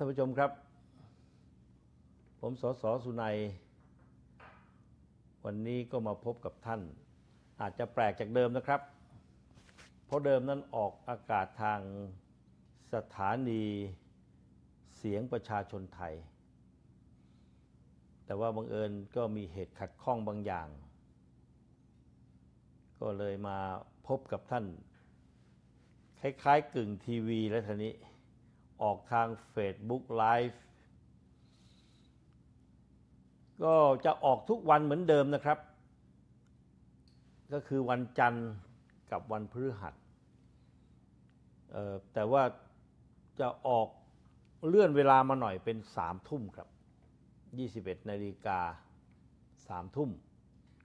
ท่านผู้ชมครับ ผมสสสุนัยวันนี้ก็มาพบกับท่าน อาจจะแปลกจากเดิมนะครับ เพราะเดิมนั้นออกอากาศทางสถานีเสียงประชาชนไทย แต่ว่าบังเอิญก็มีเหตุขัดข้องบางอย่าง ก็เลยมาพบกับท่าน คล้ายๆกึ่งทีวีและท่านี้ออกทาง Facebook Live ก็จะออกทุกวันเหมือนเดิมนะครับ ก็คือวันจันทร์กับวันพฤหัสแต่ว่าจะออกเลื่อนเวลามาหน่อยเป็นสามทุ่มครับ 21นาฬิกาสามทุ่ม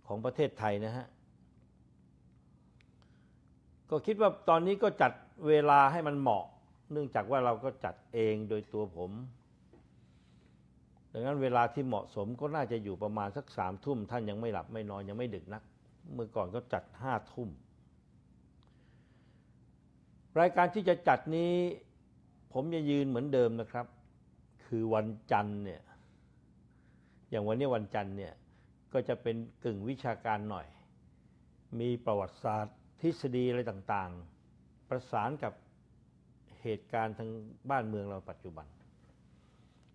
ของประเทศไทยนะฮะ ก็คิดว่าตอนนี้ก็จัดเวลาให้มันเหมาะเนื่องจากว่าเราก็จัดเองโดยตัวผม ดังนั้นเวลาที่เหมาะสมก็น่าจะอยู่ประมาณสักสามทุ่มท่านยังไม่หลับไม่นอน ยังไม่ดึกนัก เมื่อก่อนก็จัดห้าทุ่ม รายการที่จะจัดนี้ผมจะยืนเหมือนเดิมนะครับ คือวันจันทร์เนี่ย อย่างวันนี้วันจันทร์เนี่ย ก็จะเป็นกึ่งวิชาการหน่อย มีประวัติศาสตร์ ทฤษฎีอะไรต่าง ๆ ประสานกับเหตุการณ์ทางบ้านเมืองเราปัจจุบัน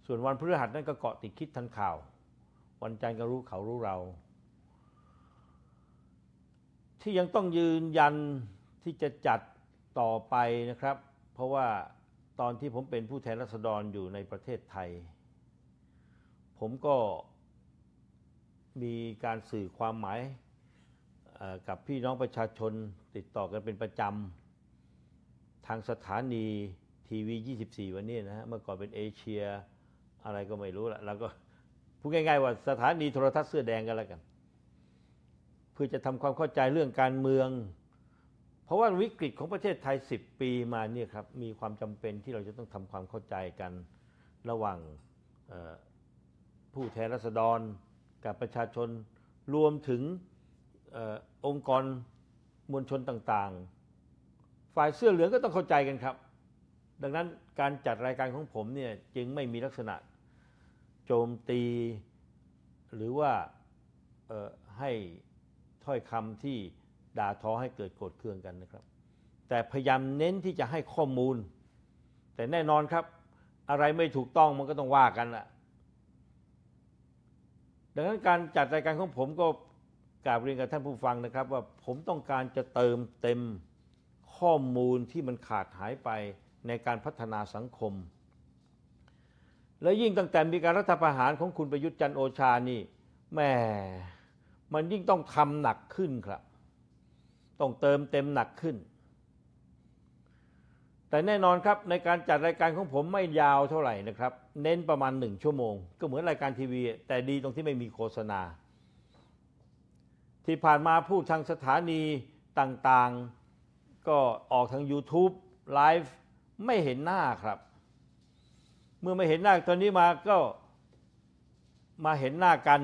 ส่วนวันพฤหัสนั้นก็เกาะติดคิดทันข่าว วันจันทร์ก็รู้เขารู้เรา ที่ยังต้องยืนยันที่จะจัดต่อไปนะครับ เพราะว่าตอนที่ผมเป็นผู้แทนรัษฎรอยู่ในประเทศไทย ผมก็มีการสื่อความหมายกับพี่น้องประชาชนติดต่อกันเป็นประจำทางสถานีทีวี 24 วันนี้นะฮะ เมื่อก่อนเป็นเอเชียอะไรก็ไม่รู้ละแล้วก็พูดง่าย ๆว่าสถานีโทรทัศน์เสื้อแดงกันแล้วกัน เพื่อจะทำความเข้าใจเรื่องการเมือง เพราะว่าวิกฤตของประเทศไทย 10 ปีมาเนี่ยครับมีความจำเป็นที่เราจะต้องทำความเข้าใจกันระหว่างผู้แทนรัษฎรกับประชาชนรวมถึงอองค์กรมวลชนต่าง ๆฝ่ายเสื้อเหลืองก็ต้องเข้าใจกันครับ ดังนั้นการจัดรายการของผมเนี่ยจึงไม่มีลักษณะ โจมตี หรือว่าให้ถ้อยคำที่ด่าทอให้เกิดโกรธเคืองกันนะครับ แต่พยายามเน้นที่จะให้ข้อมูล แต่แน่นอนครับอะไรไม่ถูกต้องมันก็ต้องว่ากันละดังนั้นการจัดรายการของผมก็กราบเรียนกับท่านผู้ฟังนะครับ ว่าผมต้องการจะเติมเต็มข้อมูลที่มันขาดหายไปในการพัฒนาสังคม และยิ่งตั้งแต่มีการรัฐประหารของคุณประยุทธ์จันโอชานี่แม่มันยิ่งต้องทำหนักขึ้นครับ ต้องเติมเต็มหนักขึ้น แต่แน่นอนครับในการจัดรายการของผมไม่ยาวเท่าไหร่นะครับ เน้นประมาณหนึ่งชั่วโมงก็เหมือนรายการทีวี แต่ดีตรงที่ไม่มีโฆษณา ที่ผ่านมาพูดทางสถานีต่าง ๆก็ออกทาง YouTube ไลฟ์ไม่เห็นหน้าครับ เมื่อไม่เห็นหน้าตอนนี้มาก็มาเห็นหน้ากัน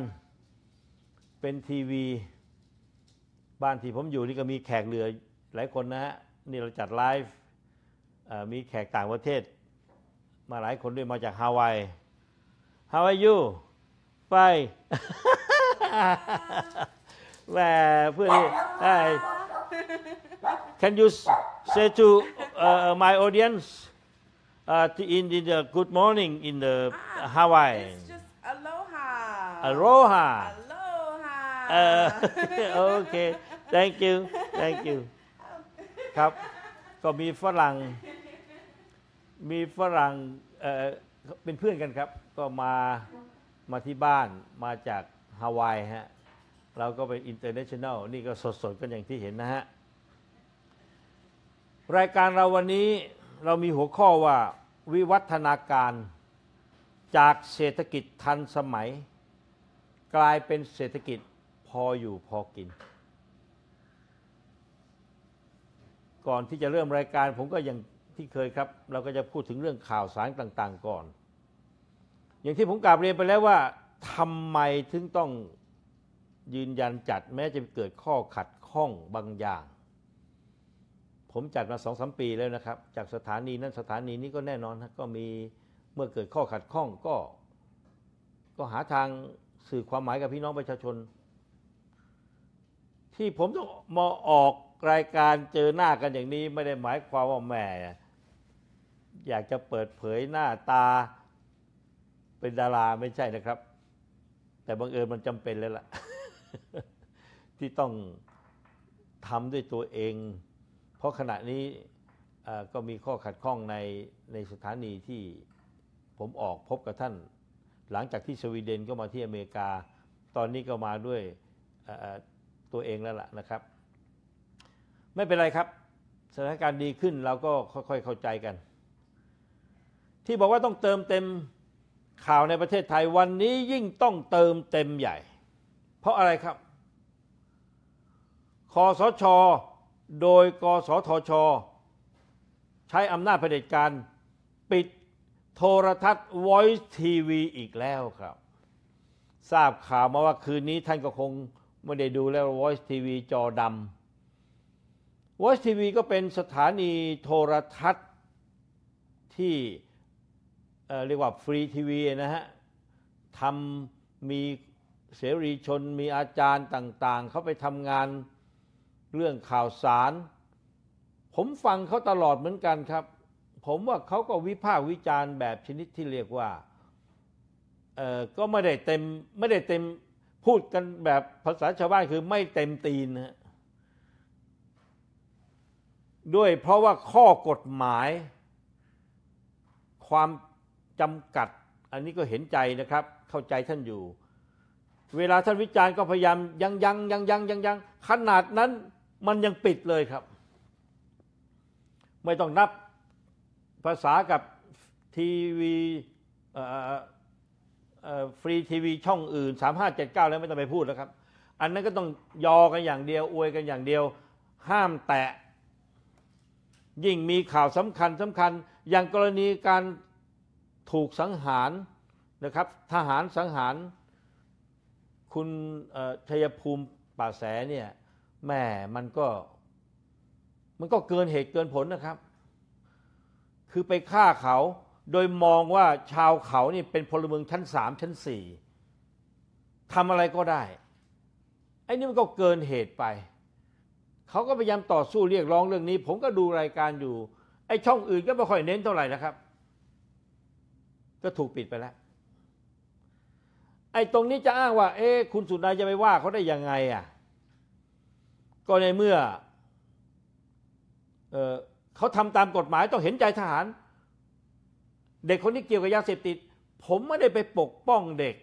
เป็นทีวี บ้านที่ผมอยู่นี่ก็มีแขกเหลือหลายคนนะฮะนี่เราจัดไลฟ์มีแขกต่างประเทศ มาหลายคนด้วยมาจากฮาวาย How are you ไปแหมเพื่อนไี่ Can you say to uh, my audience uh, to in, in the good morning in the ah, Hawaii? It's just aloha. Aloha. Aloha. Uh, okay. Thank you. Thank you. ครับ ก็มีฝรั่ง มีฝรั่ง เออเป็นเพื่อนกันครับ ก็มา มาที่บ้าน มาจากฮาวายฮะ เราก็เป็นอินเตอร์เนชั่นแนลนี่ก็สดๆกันอย่างที่เห็นนะฮะรายการเราวันนี้เรามีหัวข้อว่า วิวัฒนาการจากเศรษฐกิจทันสมัย กลายเป็นเศรษฐกิจพออยู่พอกิน ก่อนที่จะเริ่มรายการผมก็อย่างที่เคยครับ เราก็จะพูดถึงเรื่องข่าวสารต่างๆ ก่อน อย่างที่ผมกล่าวเรียนไปแล้วว่าทำไมถึงต้องยืนยันจัดแม้จะเกิดข้อขัดข้องบางอย่างผมจัดมาสองสมปีแล้วนะครับ จากสถานีนั้นสถานีนี้ก็แน่นอนก็มีเมื่อเกิดข้อขัดข้องก็ ก็หาทางสื่อความหมายกับพี่น้องประชาชน ที่ผมต้องมาออกรายการเจอหน้ากันอย่างนี้ ไม่ได้หมายความว่าแหมอยากจะเปิดเผยหน้าตา เป็นดาราไม่ใช่นะครับ แต่บังเอิญมันจำเป็นแล้วล่ะที่ต้องทำด้วยตัวเองราะขณะนี้ก็มีข้อขัดข้องในในสถานีที่ผมออกพบกับท่าน หลังจากที่สวีเดนก็มาที่อเมริกาตอนนี้ก็มาด้วยตัวเองแล้วล่ะนะครับ ไม่เป็นไรครับ สถานการณ์ดีขึ้นเราก็ค่อยๆเข้าใจกัน ที่บอกว่าต้องเติมเต็มข่าวในประเทศไทยวันนี้ยิ่งต้องเติมเต็มใหญ่ เพราะอะไรครับคอสชโดยกสทช ใช้อำนาจเผด็จการ ปิดโทรทัศน์ Voice TV อีกแล้วครับ ทราบข่าวมาว่าคืนนี้ท่านก็คงไม่ได้ดูแล้ว Voice TV จอดำ Voice TV ก็เป็นสถานีโทรทัศน์ที่เรียกว่าฟรีทีวีนะฮะทำมีเสรีชนมีอาจารย์ต่าง ๆ เขาไปทำงานเรื่องข่าวสาร ผมฟังเขาตลอดเหมือนกันครับ ผมว่าเขาก็วิพากษ์วิจารณ์แบบชนิดที่เรียกว่าเออก็ไม่ได้เต็มไม่ได้เต็มพูดกันแบบภาษาชาวบ้านคือไม่เต็มตีนนะด้วยเพราะว่าข้อกฎหมาย ความจำกัดอันนี้ก็เห็นใจนะครับ เข้าใจท่านอยู่ เวลาท่านวิจารณ์ก็พยายามยังยังยังยังยังยังขนาดนั้นมันยังปิดเลยครับ ไม่ต้องนับภาษากับทีวีฟรีทีวีช่องอื่น 3579 แล้วไม่ต้องไปพูดแล้วครับ อันนั้นก็ต้องยอกันอย่างเดียวอวยกันอย่างเดียวห้ามแตะ ยิ่งมีข่าวสำคัญสำคัญ อย่างกรณีการถูกสังหารนะครับทหารสังหารคุณชัยภูมิป่าแสเนี่ยแม่มันก็ มันก็เกินเหตุเกินผลนะครับ คือไปฆ่าเขา โดยมองว่าชาวเขานี่เป็นพลเมืองชั้นสามชั้นสี่ ทำอะไรก็ได้ ไอ้นี่มันก็เกินเหตุไป เขาก็พยายามต่อสู้เรียกร้องเรื่องนี้ ผมก็ดูรายการอยู่ ไอ้ช่องอื่นก็ไม่ค่อยเน้นเท่าไหร่นะครับ ก็ถูกปิดไปแล้ว ไอ้ตรงนี้จะอ้างว่า เอ๊ะคุณสุนายจะไปว่าเขาได้ยังไงอ่ะก็ในเมื่อเออเขาทำตามกฎหมายต้องเห็นใจทหาร เด็กคนนี้เกี่ยวกับยาเสพติดผมไม่ได้ไปปกป้องเด็ก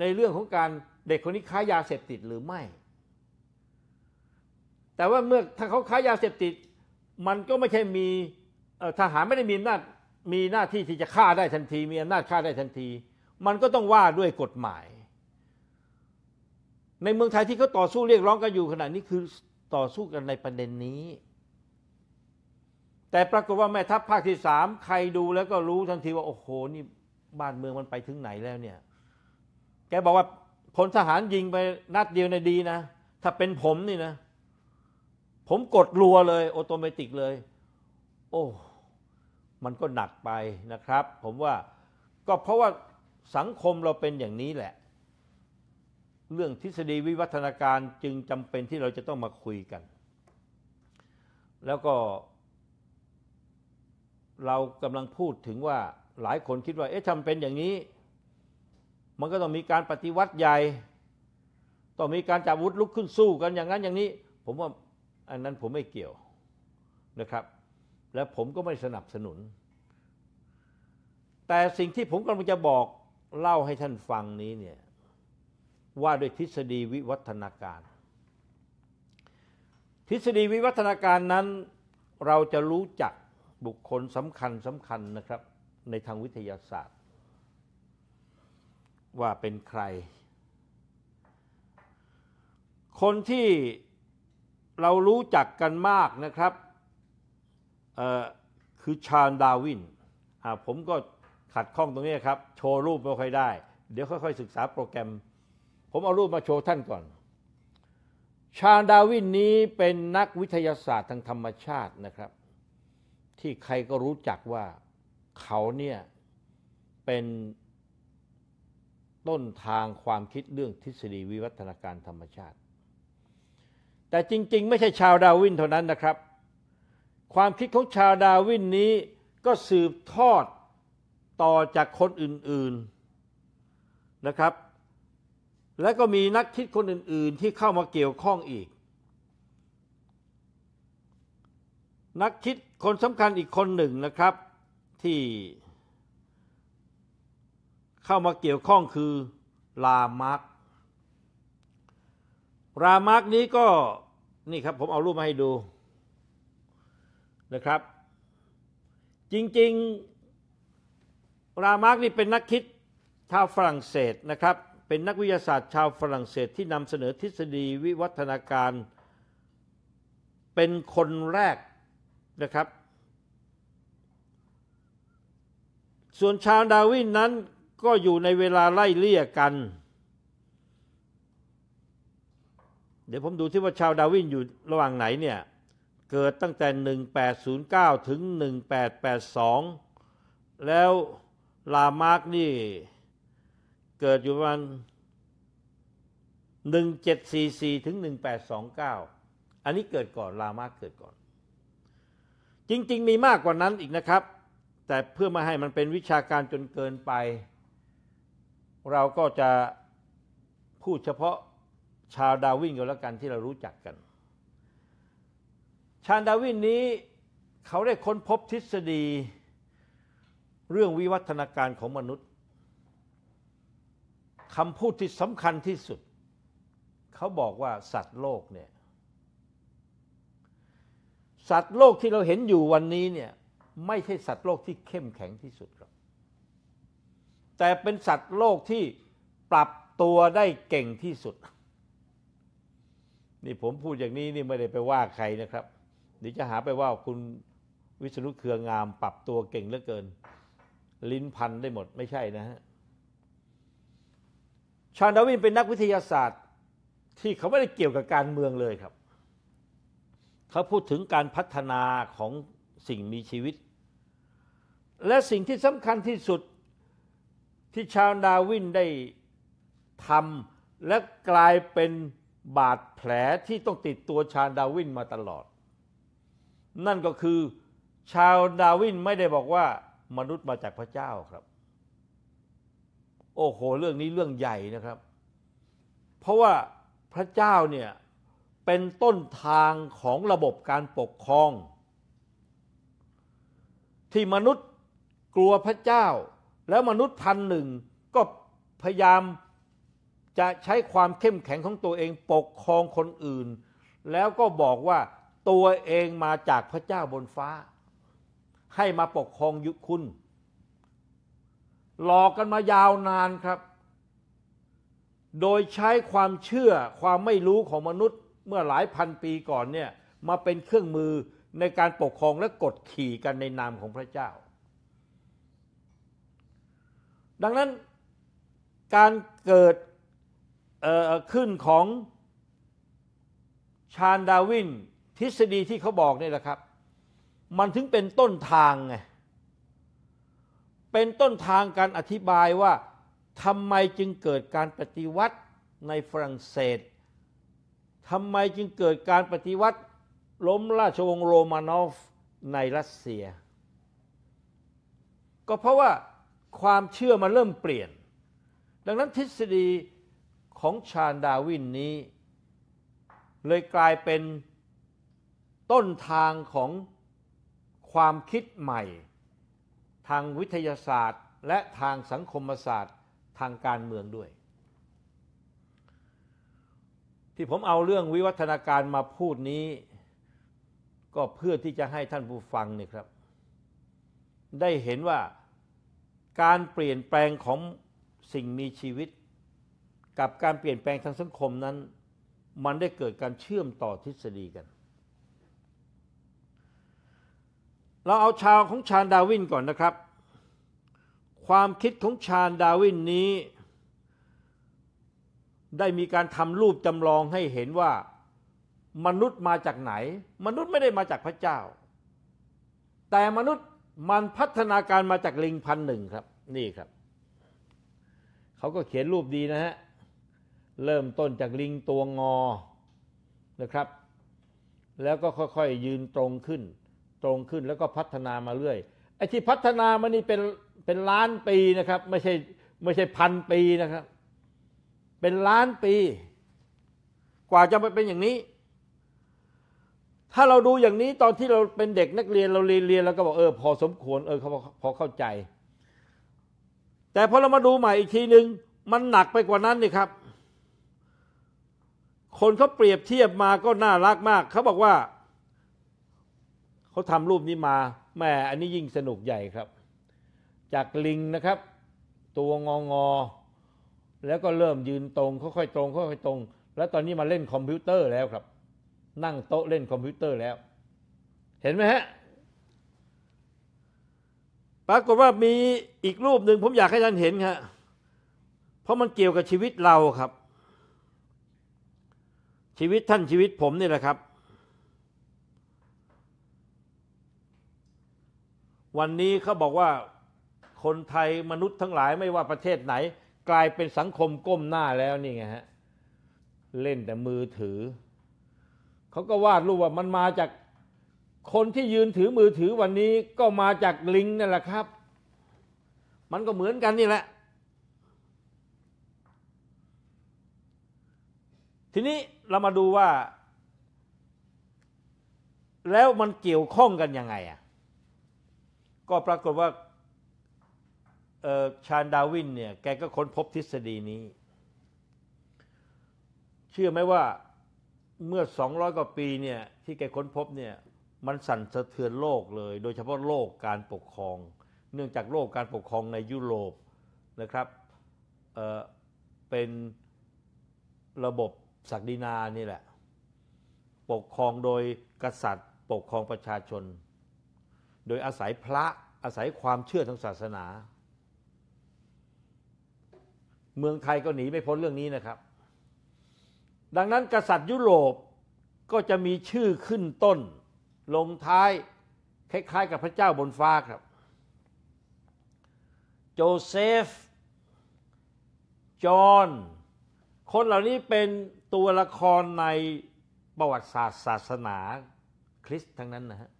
ในเรื่องของการเด็กคนนี้ค้ายาเสพติดหรือไม่ แต่ว่าเมื่อถ้าเขาค้ายาเสพติด มันก็ไม่ใช่มีทหารไม่ได้มีอำนาจมีหน้าที่ที่จะฆ่าได้ทันที มีอำนาจฆ่าได้ทันที มันก็ต้องว่าด้วยกฎหมาย ในเมืองไทยที่เขาต่อสู้เรียกร้องกันอยู่ขณะนี้คือต่อสู้กันในประเด็นนี้ แต่ปรากฏว่าแม่ทัพภาคที่สาม ใครดูแล้วก็รู้ทันทีว่า โอ้โห นี่บ้านเมืองมันไปถึงไหนแล้วเนี่ย แกบอกว่าพลทหารยิงไปนัดเดียวในดีนะ ถ้าเป็นผมนี่นะ ผมกดรัวเลยออโตเมติกเลย โอ้ มันก็หนักไปนะครับ ผมว่าก็เพราะว่าสังคมเราเป็นอย่างนี้แหละเรื่องทฤษฎีวิวัฒนาการจึงจำเป็นที่เราจะต้องมาคุยกัน แล้วก็เรากำลังพูดถึงว่าหลายคนคิดว่าเอ๊ะทำเป็นอย่างนี้ มันก็ต้องมีการปฏิวัติใหญ่ ต้องมีการจับวุธลุกขึ้นสู้กันอย่างนั้นอย่างนี้ ผมว่าอันนั้นผมไม่เกี่ยวนะครับ และผมก็ไม่สนับสนุน แต่สิ่งที่ผมกำลังจะบอกเล่าให้ท่านฟังนี้เนี่ยว่าด้วยทฤษฎีวิวัฒนาการ ทฤษฎีวิวัฒนาการนั้นเราจะรู้จักบุคคลสำคัญสำคัญนะครับ ในทางวิทยาศาสตร์ ว่าเป็นใคร คนที่เรารู้จักกันมากนะครับคือชาญดาวินผมก็ขัดข้องตรงนี้ครับ โชว์รูปไม่ค่อยได้ เดี๋ยวค่อยๆศึกษาโปรแกรมผมเอารูปมาโชว์ท่านก่อน ชาดาวินนี้เป็นนักวิทยาศาสตร์ทางธรรมชาตินะครับ ที่ใครก็รู้จักว่าเขาเนี่ยเป็นต้นทางความคิดเรื่องทฤษฎีวิวัฒนาการธรรมชาติ แต่จริง ๆ ไม่ใช่ชาวดาวินเท่านั้นนะครับ ความคิดของชาวดาวินนี้ก็สืบทอดต่อจากคนอื่น ๆนะครับและก็มีนักคิดคนอื่นๆที่เข้ามาเกี่ยวข้องอีก นักคิดคนสำคัญอีกคนหนึ่งนะครับที่เข้ามาเกี่ยวข้องคือลามาร์กลามาร์กนี้ก็ นี่ครับ ผมเอารูปมาให้ดูนะครับ จริงๆรามาร์กนี่เป็นนักคิดชาวฝรั่งเศสนะครับเป็นนักวิทยาศาสตร์ชาวฝรั่งเศสที่นำเสนอทฤษฎีวิวัฒนาการเป็นคนแรกนะครับ ส่วนชาวดาวินนั้นก็อยู่ในเวลาไล่เลี่ยกัน เดี๋ยวผมดูที่ว่าชาวดาวินอยู่ระหว่างไหนเนี่ย เกิดตั้งแต่ 1809 ถึง 1882 แล้วลามาร์กนี่เกิดอยู่ประมาณหนึ่งเจ็ดสี่สี่ถึงหนึ่งแปดสองเก้าอันนี้เกิดก่อนลามาเกิดก่อน จริง ๆ มีมากกว่านั้นอีกนะครับ แต่เพื่อมาให้มันเป็นวิชาการจนเกินไป เราก็จะพูดเฉพาะชาวดาวินก็แล้วกันที่เรารู้จักกัน ชาดาวินนี้เขาได้ค้นพบทฤษฎีเรื่องวิวัฒนาการของมนุษย์คำพูดที่สำคัญที่สุด เขาบอกว่าสัตว์โลกเนี่ย สัตว์โลกที่เราเห็นอยู่วันนี้เนี่ย ไม่ใช่สัตว์โลกที่เข้มแข็งที่สุดหรอกแต่เป็นสัตว์โลกที่ปรับตัวได้เก่งที่สุดนี่ผมพูดอย่างนี้นี่ไม่ได้ไปว่าใครนะครับเดี๋ยวจะหาไปว่าคุณวิศนุเครืองาม ปรับตัวเก่งเหลือเกิน ลิ้นพันได้หมด ไม่ใช่นะฮะชาดาวินเป็นนักวิทยาศาสตร์ ที่เขาไม่ได้เกี่ยวกับการเมืองเลยครับ เขาพูดถึงการพัฒนาของสิ่งมีชีวิต และสิ่งที่สำคัญที่สุดที่ชาวดาวินได้ทำและกลายเป็นบาดแผลที่ต้องติดตัวชาดาวินมาตลอด นั่นก็คือชาวดาวินไม่ได้บอกว่ามนุษย์มาจากพระเจ้าครับโอ้โห เรื่องนี้เรื่องใหญ่นะครับ เพราะว่าพระเจ้าเนี่ยเป็นต้นทางของระบบการปกครอง ที่มนุษย์กลัวพระเจ้า แล้วมนุษย์พันหนึ่งก็พยายามจะใช้ความเข้มแข็งของตัวเองปกครองคนอื่น แล้วก็บอกว่าตัวเองมาจากพระเจ้าบนฟ้า ให้มาปกครองยุคุณหลอกกันมายาวนานครับ โดยใช้ความเชื่อความไม่รู้ของมนุษย์เมื่อหลายพันปีก่อนเนี่ยมาเป็นเครื่องมือในการปกครองและกดขี่กันในนามของพระเจ้า ดังนั้นการเกิดขึ้นของชาญดาวินทฤษฎีที่เขาบอกนี่แหละครับ มันถึงเป็นต้นทางไงเป็นต้นทางการอธิบายว่าทำไมจึงเกิดการปฏิวัติในฝรั่งเศสทำไมจึงเกิดการปฏิวัติล้มราชวงศ์โรมานอฟในรัสเซีย ก็เพราะว่าความเชื่อมันเริ่มเปลี่ยน ดังนั้นทฤษฎีของชาญดาวินนี้ เลยกลายเป็นต้นทางของความคิดใหม่ทางวิทยาศาสตร์และทางสังคมศาสตร์ทางการเมืองด้วย ที่ผมเอาเรื่องวิวัฒนาการมาพูดนี้ก็เพื่อที่จะให้ท่านผู้ฟังนี่ครับ ได้เห็นว่าการเปลี่ยนแปลงของสิ่งมีชีวิต กับการเปลี่ยนแปลงทางสังคมนั้น มันได้เกิดการเชื่อมต่อทฤษฎีกันเราเอาชาวของชาญดาวินก่อนนะครับ ความคิดของชาญดาวินนี้ ได้มีการทำรูปจำลองให้เห็นว่ามนุษย์มาจากไหน มนุษย์ไม่ได้มาจากพระเจ้า แต่มนุษย์มันพัฒนาการมาจากลิงพันหนึ่งครับ นี่ครับเขาก็เขียนรูปดีนะฮะ เริ่มต้นจากลิงตัวงอนะครับ แล้วก็ค่อยๆยืนตรงขึ้นตรงขึ้นแล้วก็พัฒนามาเรื่อยไอ้ที่พัฒนามานี่เป็นเป็นล้านปีนะครับไม่ใช่ไม่ใช่พันปีนะครับ เป็นล้านปี กว่าจะมาเป็นอย่างนี้ ถ้าเราดูอย่างนี้ ตอนที่เราเป็นเด็กนักเรียนเราเรียนเรียนแล้วก็บอกเออ พอสมควร เออเขาพอเข้าใจ แต่พอเรามาดูใหม่อีกทีหนึ่งมันหนักไปกว่านั้นนี่ครับ คนเขาเปรียบเทียบมาก็น่ารักมากเขาบอกว่าเขาทำรูปนี้มา แม่ อันนี้ยิ่งสนุกใหญ่ครับ จากลิงนะครับ ตัวงองอแล้วก็เริ่มยืนตรงค่อยๆตรงค่อยๆตรงแล้วตอนนี้มาเล่นคอมพิวเตอร์แล้วครับ นั่งโต๊ะเล่นคอมพิวเตอร์แล้ว เห็นไหมฮะปรากฏว่ามีอีกรูปหนึ่งผมอยากให้ท่านเห็นครับเพราะมันเกี่ยวกับชีวิตเราครับ ชีวิตท่านชีวิตผมนี่แหละครับวันนี้เขาบอกว่าคนไทยมนุษย์ทั้งหลาย ไม่ว่าประเทศไหน กลายเป็นสังคมก้มหน้าแล้วนี่ไงฮะเล่นแต่มือถือเขาก็วาดรูปว่ามันมาจากคนที่ยืนถือมือถือวันนี้ก็มาจากลิงนั่นแหละครับ มันก็เหมือนกันนี่แหละทีนี้เรามาดูว่า แล้วมันเกี่ยวข้องกันยังไงอะก็ปรากฏว่าชาญดาวินเนี่ยแกก็ค้นพบทฤษฎีนี้ เชื่อไหมว่าเมื่อ 200 กว่าปีเนี่ยที่แกค้นพบเนี่ยมันสั่นสะเทือนโลกเลยโดยเฉพาะโลกการปกครอง เนื่องจากโลกการปกครองในยุโรปนะครับเเป็นระบบศักดินานี่แหละปกครองโดยกษัตริย์ปกครองประชาชนโดยอาศัยพระอาศัยความเชื่อทางศาสนา เมืองไทยก็หนีไม่พ้นเรื่องนี้นะครับ ดังนั้นกษัตริย์ยุโรปก็จะมีชื่อขึ้นต้น ลงท้ายคล้ายๆ กับพระเจ้าบนฟ้าครับ โจเซฟ จอห์นคนเหล่านี้เป็นตัวละครในประวัติศาสตร์ศาสนา คริสต์ทั้งนั้นนะฮะ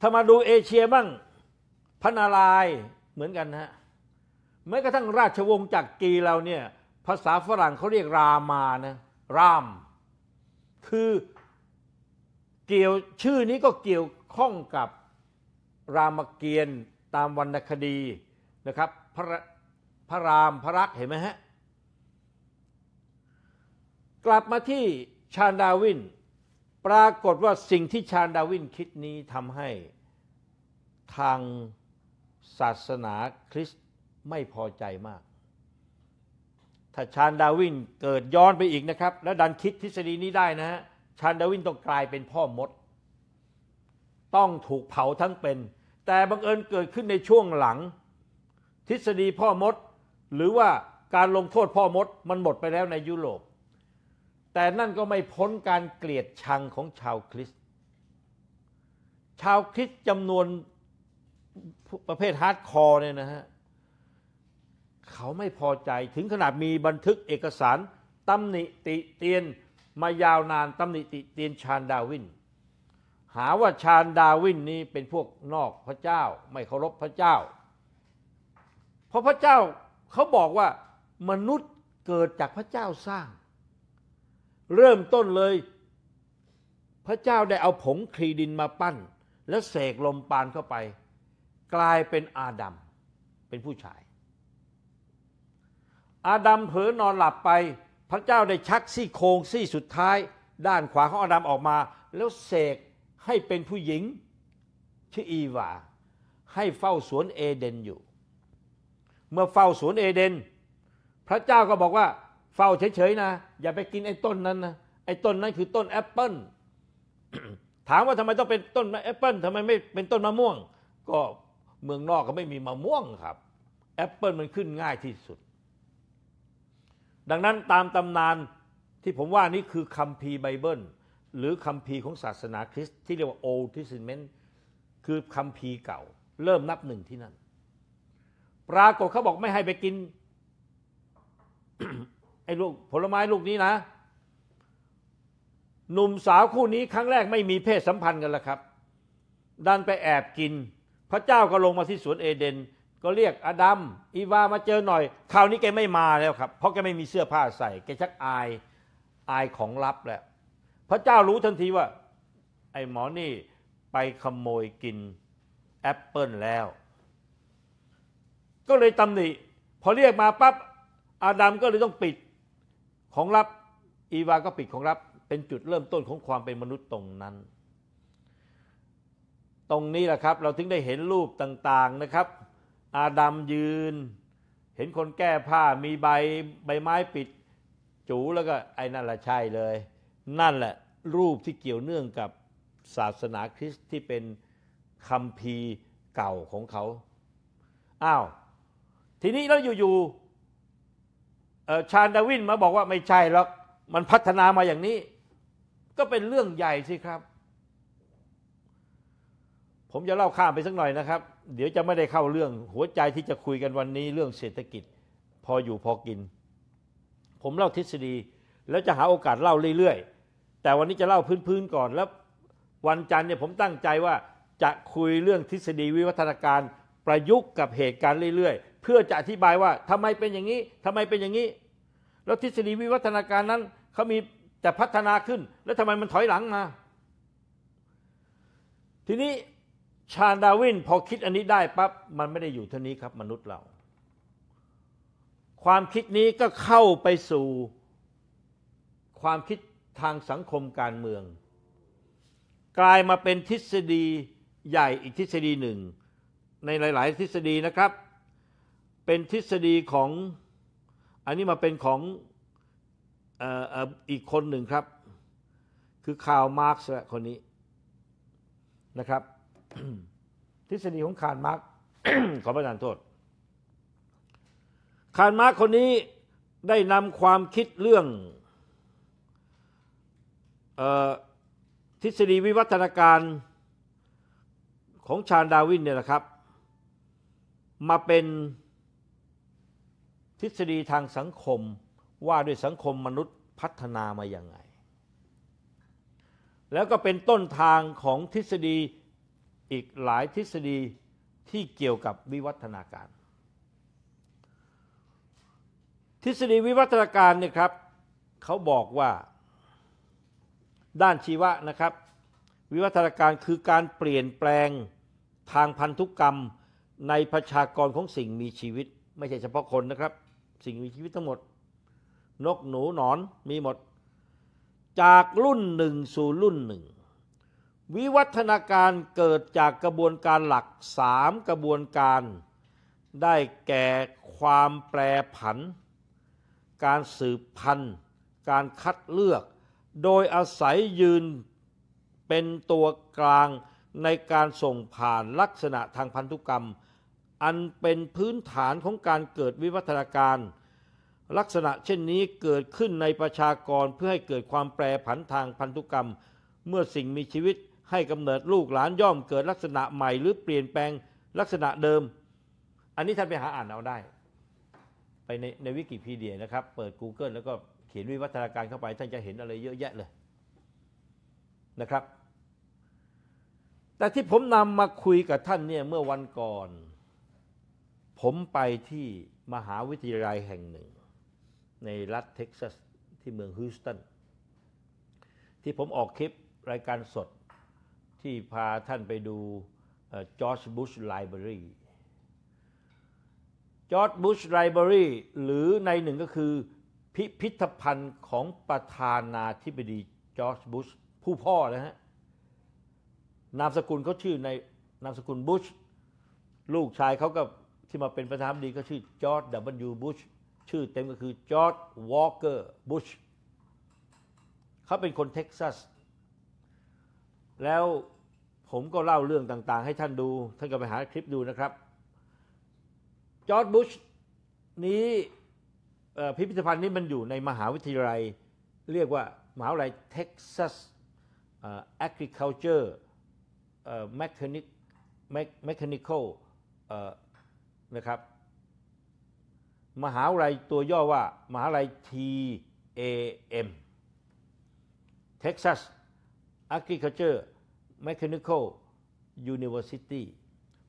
ถ้ามาดูเอเชียบ้างพนารายเหมือนกันฮะแม้กระทั่งราชวงศ์จักกรีเราเนี่ย ภาษาฝรั่งเขาเรียกรามานะ ราม คือเกี่ยวชื่อนี้ก็เกี่ยวข้องกับรามเกียรติ์ตามวรรณคดีนะครับ พระพระรามพระรักเห็นไหมฮะ กลับมาที่ชานดาวินปรากฏว่าสิ่งที่ชาญดาวินคิดนี้ทำให้ทางศาสนาคริสต์ไม่พอใจมาก ถ้าชาญดาวินเกิดย้อนไปอีกนะครับ แล้วดันคิดทฤษฎีนี้ได้นะฮะชาญดาวินต้องกลายเป็นพ่อมด ต้องถูกเผาทั้งเป็น แต่บังเอิญเกิดขึ้นในช่วงหลัง ทฤษฎีพ่อมด หรือว่าการลงโทษพ่อมดมันหมดไปแล้วในยุโรปแต่นั่นก็ไม่พ้นการเกลียดชังของชาวคริสต์ชาวคริสต์จำนวนประเภทฮาร์ดคอร์เนี่ยนะฮะ เขาไม่พอใจถึงขนาดมีบันทึกเอกสารตำหนิติเตียนมายาวนานตำหนิติเตียนชานดาวิน หาว่าชานดาวินนี้เป็นพวกนอกพระเจ้าไม่เคารพพระเจ้า เพราะพระเจ้าเขาบอกว่ามนุษย์เกิดจากพระเจ้าสร้างเริ่มต้นเลย พระเจ้าได้เอาผงคลีดินมาปั้น และเสกลมปานเข้าไป กลายเป็นอาดัม เป็นผู้ชาย อาดัมเผลอนอนหลับไป พระเจ้าได้ชักซี่โครงซี่สุดท้าย ด้านขวาของอาดัมออกมา แล้วเสกให้เป็นผู้หญิงชื่ออีวาให้เฝ้าสวนเอเดนอยู่ เมื่อเฝ้าสวนเอเดน พระเจ้าก็บอกว่าเฝ้าเฉยๆนะอย่าไปกินไอ้ต้นนั้นนะไอ้ต้นนั้นคือต้นแอปเปิ้ลถามว่าทำไมต้องเป็นต้นแอปเปิ้ลทำไมไม่เป็นต้นมะม่วง ก็เมืองนอกก็ไม่มีมะม่วงครับ แอปเปิ้ลมันขึ้นง่ายที่สุด ดังนั้นตามตำนานที่ผมว่านี่คือคัมภีร์ไบเบิล หรือคัมภีร์ของศาสนาคริสต์ที่เรียกว่าโอทิสเมนคือคัมภีร์เก่า เริ่มนับหนึ่งที่นั่น ปรากฏเขาบอกไม่ให้ไปกินไอ้ลูกผลไม้ลูกนี้นะ หนุ่มสาวคู่นี้ครั้งแรกไม่มีเพศสัมพันธ์กันละครับดันไปแอบกิน พระเจ้าก็ลงมาที่สวนเอเดนก็เรียกอดัมอีวามาเจอหน่อยคราวนี้แกไม่มาแล้วครับ เพราะแกไม่มีเสื้อผ้าใส่แกชักอายอายของลับแล้วพระเจ้ารู้ทันทีว่า ไอ้หมอนี่ ไปขโมยกินแอปเปิลแล้ว ก็เลยตำหนิ พอเรียกมาปั๊บอาดัมก็เลยต้องปิดของลับอีวาก็ปิดของลับ เป็นจุดเริ่มต้นของความเป็นมนุษย์ตรงนั้น ตรงนี้แหละครับ เราถึงได้เห็นรูปต่าง ๆนะครับ อาดัมยืน เห็นคนแก้ผ้ามีใบ ใบไม้ปิด จูแล้วก็ไอ้นั่นแหละใช่เลย นั่นแหละรูปที่เกี่ยวเนื่องกับศาสนาคริสต์ที่เป็นคำพีเก่าของเขา อ้าว ทีนี้แล้วอยู่ชานดาวินมาบอกว่าไม่ใช่หรอกมันพัฒนามาอย่างนี้ ก็เป็นเรื่องใหญ่สิครับ ผมจะเล่าข้ามไปสักหน่อยนะครับเดี๋ยวจะไม่ได้เข้าเรื่องหัวใจที่จะคุยกันวันนี้เรื่องเศรษฐกิจ พออยู่พอกิน ผมเล่าทฤษฎีแล้วจะหาโอกาสเล่าเรื่อยๆ แต่วันนี้จะเล่าพื้นๆก่อนแล้ววันจันทร์เนี่ยผมตั้งใจว่าจะคุยเรื่องทฤษฎีวิวัฒนาการ ประยุกต์กับเหตุการณ์เรื่อยเพื่อจะอธิบายว่าทำไมเป็นอย่างนี้ ทำไมเป็นอย่างนี้ แล้วทฤษฎีวิวัฒนาการนั้นเขามีแต่พัฒนาขึ้น แล้วทำไมมันถอยหลังมา ทีนี้ชาดาวินพอคิดอันนี้ได้ปั๊บมันไม่ได้อยู่เท่านี้ครับมนุษย์เรา ความคิดนี้ก็เข้าไปสู่ ความคิดทางสังคมการเมือง กลายมาเป็นทฤษฎีใหญ่อีกทฤษฎีหนึ่ง ในหลาย ๆ ทฤษฎีนะครับเป็นทฤษฎีของอันนี้มาเป็นของออีกคนหนึ่งครับ คือคาร์ลมาร์กส์คนนี้นะครับ ทฤษฎีของคาร์ลมาร์กขอประทานโทษคาร์ลมาร์กคนนี้ได้นำความคิดเรื่องออทฤษฎีวิวัฒนาการของชาญดาวินเนี่ยนะครับ มาเป็นทฤษฎีทางสังคมว่าด้วยสังคมมนุษย์พัฒนามาอย่างไง แล้วก็เป็นต้นทางของทฤษฎีอีกหลายทฤษฎีที่เกี่ยวกับวิวัฒนาการ ทฤษฎีวิวัฒนาการเนี่ยครับเขาบอกว่าด้านชีวะนะครับ วิวัฒนาการคือการเปลี่ยนแปลงทางพันธุกกรรมในประชากรของสิ่งมีชีวิตไม่ใช่เฉพาะคนนะครับสิ่งมีชีวิตทั้งหมด นกหนูหนอนมีหมด จากรุ่นหนึ่งสู่รุ่นหนึ่ง วิวัฒนาการเกิดจากกระบวนการหลักสามกระบวนการได้แก่ความแปรผัน การสืบพันธุ์ การคัดเลือก โดยอาศัยยืนเป็นตัวกลางในการส่งผ่านลักษณะทางพันธุกรรมอันเป็นพื้นฐานของการเกิดวิวัฒนาการลักษณะเช่นนี้เกิดขึ้นในประชากรเพื่อให้เกิดความแปรผันทางพันธุกรรม เมื่อสิ่งมีชีวิตให้กำเนิดลูกหลานย่อมเกิดลักษณะใหม่ หรือเปลี่ยนแปลงลักษณะเดิม อันนี้ท่านไปหาอ่านเอาได้ ไปในในวิกิพีเดียนะครับ เปิด Google แล้วก็เขียนวิวัฒนาการเข้าไป ท่านจะเห็นอะไรเยอะแยะเลยนะครับ แต่ที่ผมนำมาคุยกับท่านเนี่ยเมื่อวันก่อนผมไปที่มหาวิทยาลัยแห่งหนึ่งในรัฐเท็กซัส ที่เมืองฮิวสตัน ที่ผมออกคลิปรายการสดที่พาท่านไปดูจอร์จบุชไลบรารีจอร์จบุชไลบรารีหรือในหนึ่งก็คือพิพิธภัณฑ์ของประธานาธิบดีจอร์จบุชผู้พ่อนะฮะ นามสกุลเขาชื่อในนามสกุลบุชลูกชายเขาก็ที่มาเป็นประธานดีก็ชื่อจอร์ดดับเบิลยูบุชชื่อเต็มก็คือจอร์ดวอลเกอร์บุชเขาเป็นคนเท็กซัส แล้วผมก็เล่าเรื่องต่าง ๆ ให้ท่านดู ท่านก็ไปหาคลิปดูนะครับจอร์ดบุชนี้พิพิธภัณฑ์นี้มันอยู่ในมหาวิทยาลัยเรียกว่ามหาวิทยาลัยเท็กซัสแอคริคัลเจอร์แมคานิคแมคานิคอลนะครับ มหาวิทยาลัยตัวย่อว่า มหาวิทยาลัย TAM Texas Agriculture Mechanical University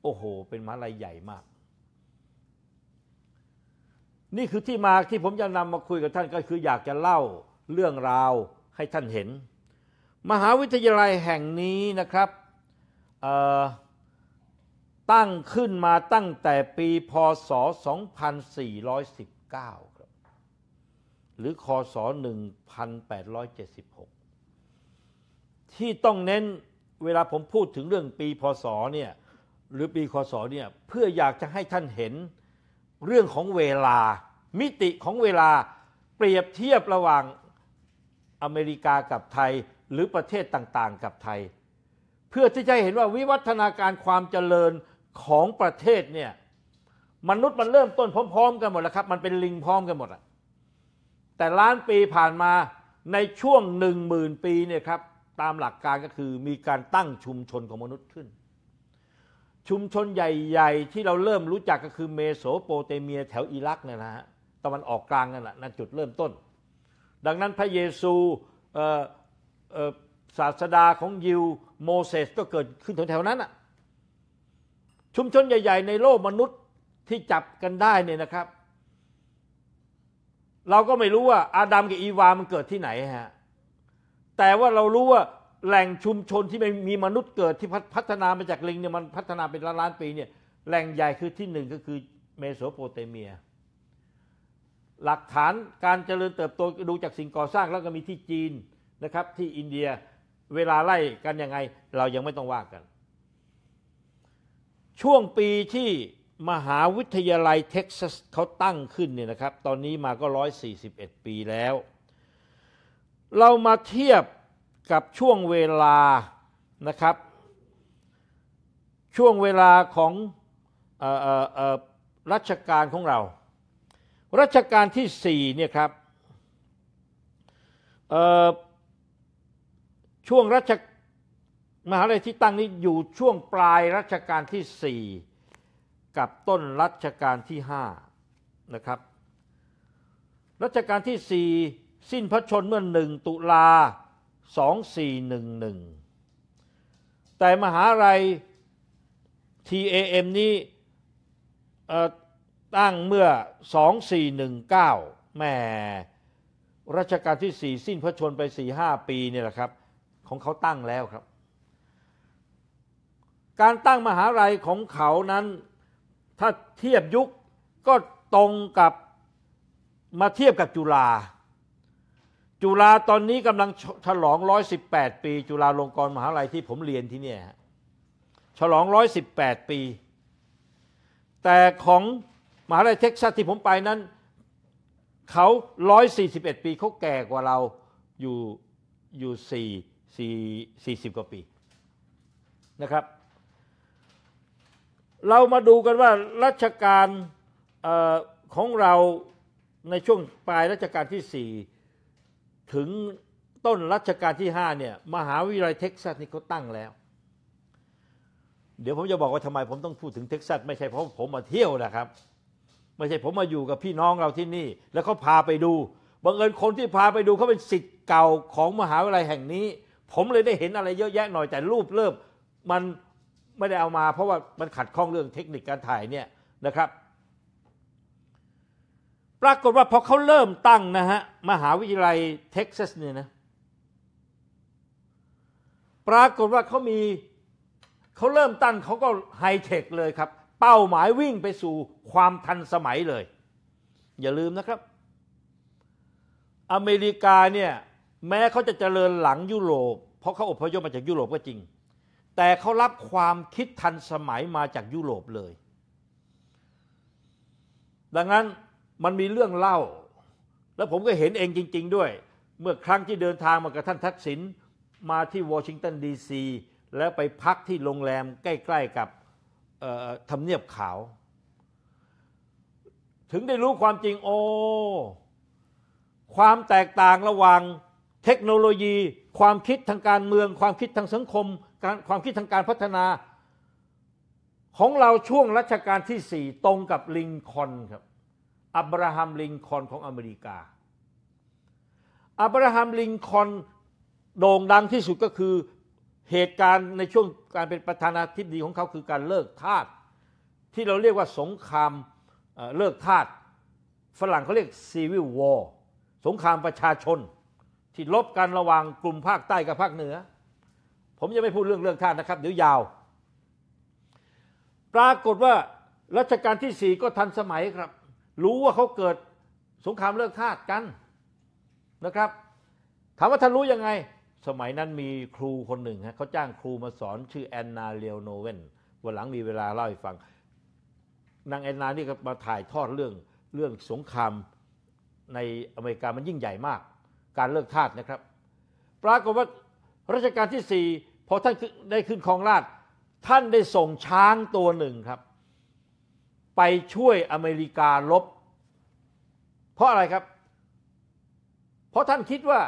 โอ้โห เป็นมหาลัยใหญ่มาก นี่คือที่มาที่ผมจะนำมาคุยกับท่านก็คืออยากจะเล่าเรื่องราวให้ท่านเห็น มหาวิทยาลัยแห่งนี้นะครับตั้งขึ้นมาตั้งแต่ปีพศ 2419ครับหรือคศ 1876 ที่ต้องเน้นเวลาผมพูดถึงเรื่องปีพศเนี่ยหรือปีคศเนี่ยเพื่ออยากจะให้ท่านเห็นเรื่องของเวลามิติของเวลาเปรียบเทียบระหว่างอเมริกากับไทยหรือประเทศต่างๆกับไทย เพื่อที่จะเห็นว่าวิวัฒนาการความเจริญของประเทศเนี่ย มนุษย์มันเริ่มต้นพร้อม ๆ กันหมดแล้วครับ มันเป็นลิงพร้อมกันหมดอะแต่ล้านปีผ่านมาในช่วงหนึ่งหมื่นปีเนี่ยครับตามหลักการก็คือมีการตั้งชุมชนของมนุษย์ขึ้น ชุมชนใหญ่ๆ ที่เราเริ่มรู้จักก็คือเมโสโปเตเมีย แถวอิรักเนี่ยนะฮะตะวันออกกลางนั่นแหละนั่นจุดเริ่มต้น ดังนั้นพระเยซูศาสดาของยิวโมเสสก็เกิดขึ้นแถวๆนั้นอ่ะชุมชนใหญ่ ๆ ในโลกมนุษย์ที่จับกันได้เนี่ยนะครับ เราก็ไม่รู้ว่าอาดัมกับอีวามันเกิดที่ไหนฮะแต่ว่าเรารู้ว่าแหล่งชุมชนที่มีมนุษย์เกิดที่พัฒนามาจากลิงเนี่ยมันพัฒนาเป็นล้านๆปีเนี่ยแหล่งใหญ่คือที่หนึ่งก็คือเมโสโปเตเมีย หลักฐานการเจริญเติบโตดูจากสิ่งก่อสร้าง แล้วก็มีที่จีนนะครับที่อินเดียเวลาไล่กันยังไงเรายังไม่ต้องว่ากันช่วงปีที่มหาวิทยาลัยเท็กซัสเขาตั้งขึ้นเนี่ยนะครับ ตอนนี้มาก็ 141 ปีแล้ว เรามาเทียบกับช่วงเวลานะครับช่วงเวลาของออรัชกาลของเรา รัชกาลที่4เนี่ยครับช่วงรัชมหาวิทยาลัยที่ตั้งนี้อยู่ช่วงปลายรัชกาลที่ 4 กับต้นรัชกาลที่ 5 นะครับ รัชกาลที่ 4 สิ้นพระชนเมื่อ 1 ตุลา2411 แต่มหาลัย TAM นี้ตั้งเมื่อ 2419แม่รัชกาลที่ 4 สิ้นพระชนไป 4-5 ปีนี่แหละครับ ของเขาตั้งแล้วครับการตั้งมหาลัยของเขานั้นถ้าเทียบยุคก็ตรงกับมาเทียบกับจุฬาจุฬาตอนนี้กำลังฉลอง 118 ปี จุฬาลงกรณ์มหาลัยที่ผมเรียนที่เนี่ยฉลอง 118 ปี แต่ของมหาลัยเท็กซัสที่ผมไปนั้นเขา 141 ปีเขาแก่กว่าเราอยู่อยู่ 4 4 40 กว่าปีนะครับเรามาดูกันว่ารัชกาลของเราในช่วงปลายรัชกาลที่ 4 ถึงต้นรัชกาลที่ 5 เนี่ย มหาวิทยาลัยเท็กซัสนี่เขาตั้งแล้ว เดี๋ยวผมจะบอกว่าทำไมผมต้องพูดถึงเท็กซัส ไม่ใช่เพราะผมมาเที่ยวนะครับ ไม่ใช่ผมมาอยู่กับพี่น้องเราที่นี่ แล้วเขาพาไปดูบังเอิญคนที่พาไปดูเขาเป็นสิทธิ์เก่าของมหาวิทยาลัยแห่งนี้ ผมเลยได้เห็นอะไรเยอะแยะหน่อยแต่รูปเริ่มมันไม่ได้เอามา เพราะว่ามันขัดข้องเรื่องเทคนิคการถ่ายเนี่ยนะครับ ปรากฏว่าพอเขาเริ่มตั้งนะฮะมหาวิทยาลัยเท็กซัสเนี่ยนะปรากฏว่าเขามีเขาเริ่มตั้งเขาก็ไฮเทค เลยครับเป้าหมายวิ่งไปสู่ความทันสมัยเลย อย่าลืมนะครับ อเมริกาเนี่ยแม้เขาจะเจริญหลังยุโรปเพราะเขาอพยพมาจากยุโรปก็จริงแต่เขารับความคิดทันสมัยมาจากยุโรปเลย ดังนั้นมันมีเรื่องเล่า แล้วผมก็เห็นเองจริง ๆด้วย เมื่อครั้งที่เดินทางมากับท่านทักษิณมาที่วอชิงตันดีซีแล้วไปพักที่โรงแรมใกล้ ๆ กับทำเนียบขาว ถึงได้รู้ความจริง โอ้ ความแตกต่างระหว่างเทคโนโลยี ความคิดทางการเมืองความคิดทางสังคมการความคิดทางการพัฒนาของเราช่วงรัชกาลที่สี่ตรงกับลิงคอนครับอับราฮัมลิงคอนของอเมริกาอับราฮัมลิงคอนโด่งดังที่สุดก็คือเหตุการณ์ในช่วงการเป็นประธานาธิบดีของเขาคือการเลิกทาสที่เราเรียกว่าสงครามเลิกทาสฝรั่งเขาเรียกซีวิลวอร์สงครามประชาชน ที่ลบกันระหว่างกลุ่มภาคใต้กับภาคเหนือผมยังไม่พูดเรื่องเรื่องท่านนะครับเดี๋ยวยาว ปรากฏว่ารัชกาลที่สี่ก็ทันสมัยครับ รู้ว่าเขาเกิดสงครามเลอกทาสกันนะครับ ถามว่าท่านรู้ยังไง สมัยนั้นมีครูคนหนึ่งฮะเขาจ้างครูมาสอนชื่อแอนนาเลียวโนเวนวันหลังมีเวลาเล่าให้ฟังนางแอนนานี่ก็มาถ่ายทอดเรื่องเรื่องสงครามในอเมริกามันยิ่งใหญ่มาก การเลอกทาสนะครับ ปรากฏว่ารัชกาลที่สี่พอท่านได้ขึ้นครองราชท่านได้ส่งช้างตัวหนึ่งครับ ไปช่วยอเมริการบ เพราะอะไรครับ เพราะท่านคิดว่า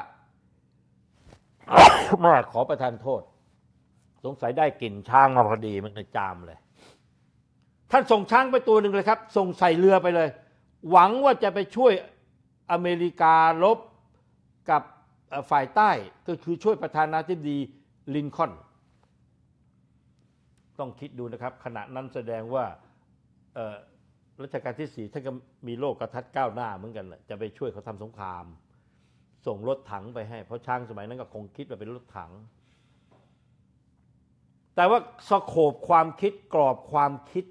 มาขอประทานโทษ สงสัยได้กลิ่นช้างมาพอดีมันจามเลย ท่านส่งช้างไปตัวหนึ่งเลยครับ ส่งใส่เรือไปเลย หวังว่าจะไปช่วยอเมริการบกับฝ่ายใต้ ก็คือช่วยประธานาธิบดีลินคอนต้องคิดดูนะครับ ขณะนั้นแสดงว่ารัชกาลที่สี่ท่านก็มีโลกกระทัดก้าวหน้า เหมือนกันแหละจะไปช่วยเขาทำสงคราม ส่งรถถังไปให้เพราะช่างสมัยนั้นก็คงคิดว่าเป็นรถถัง แต่ว่าสโคบความคิดกรอบความคิด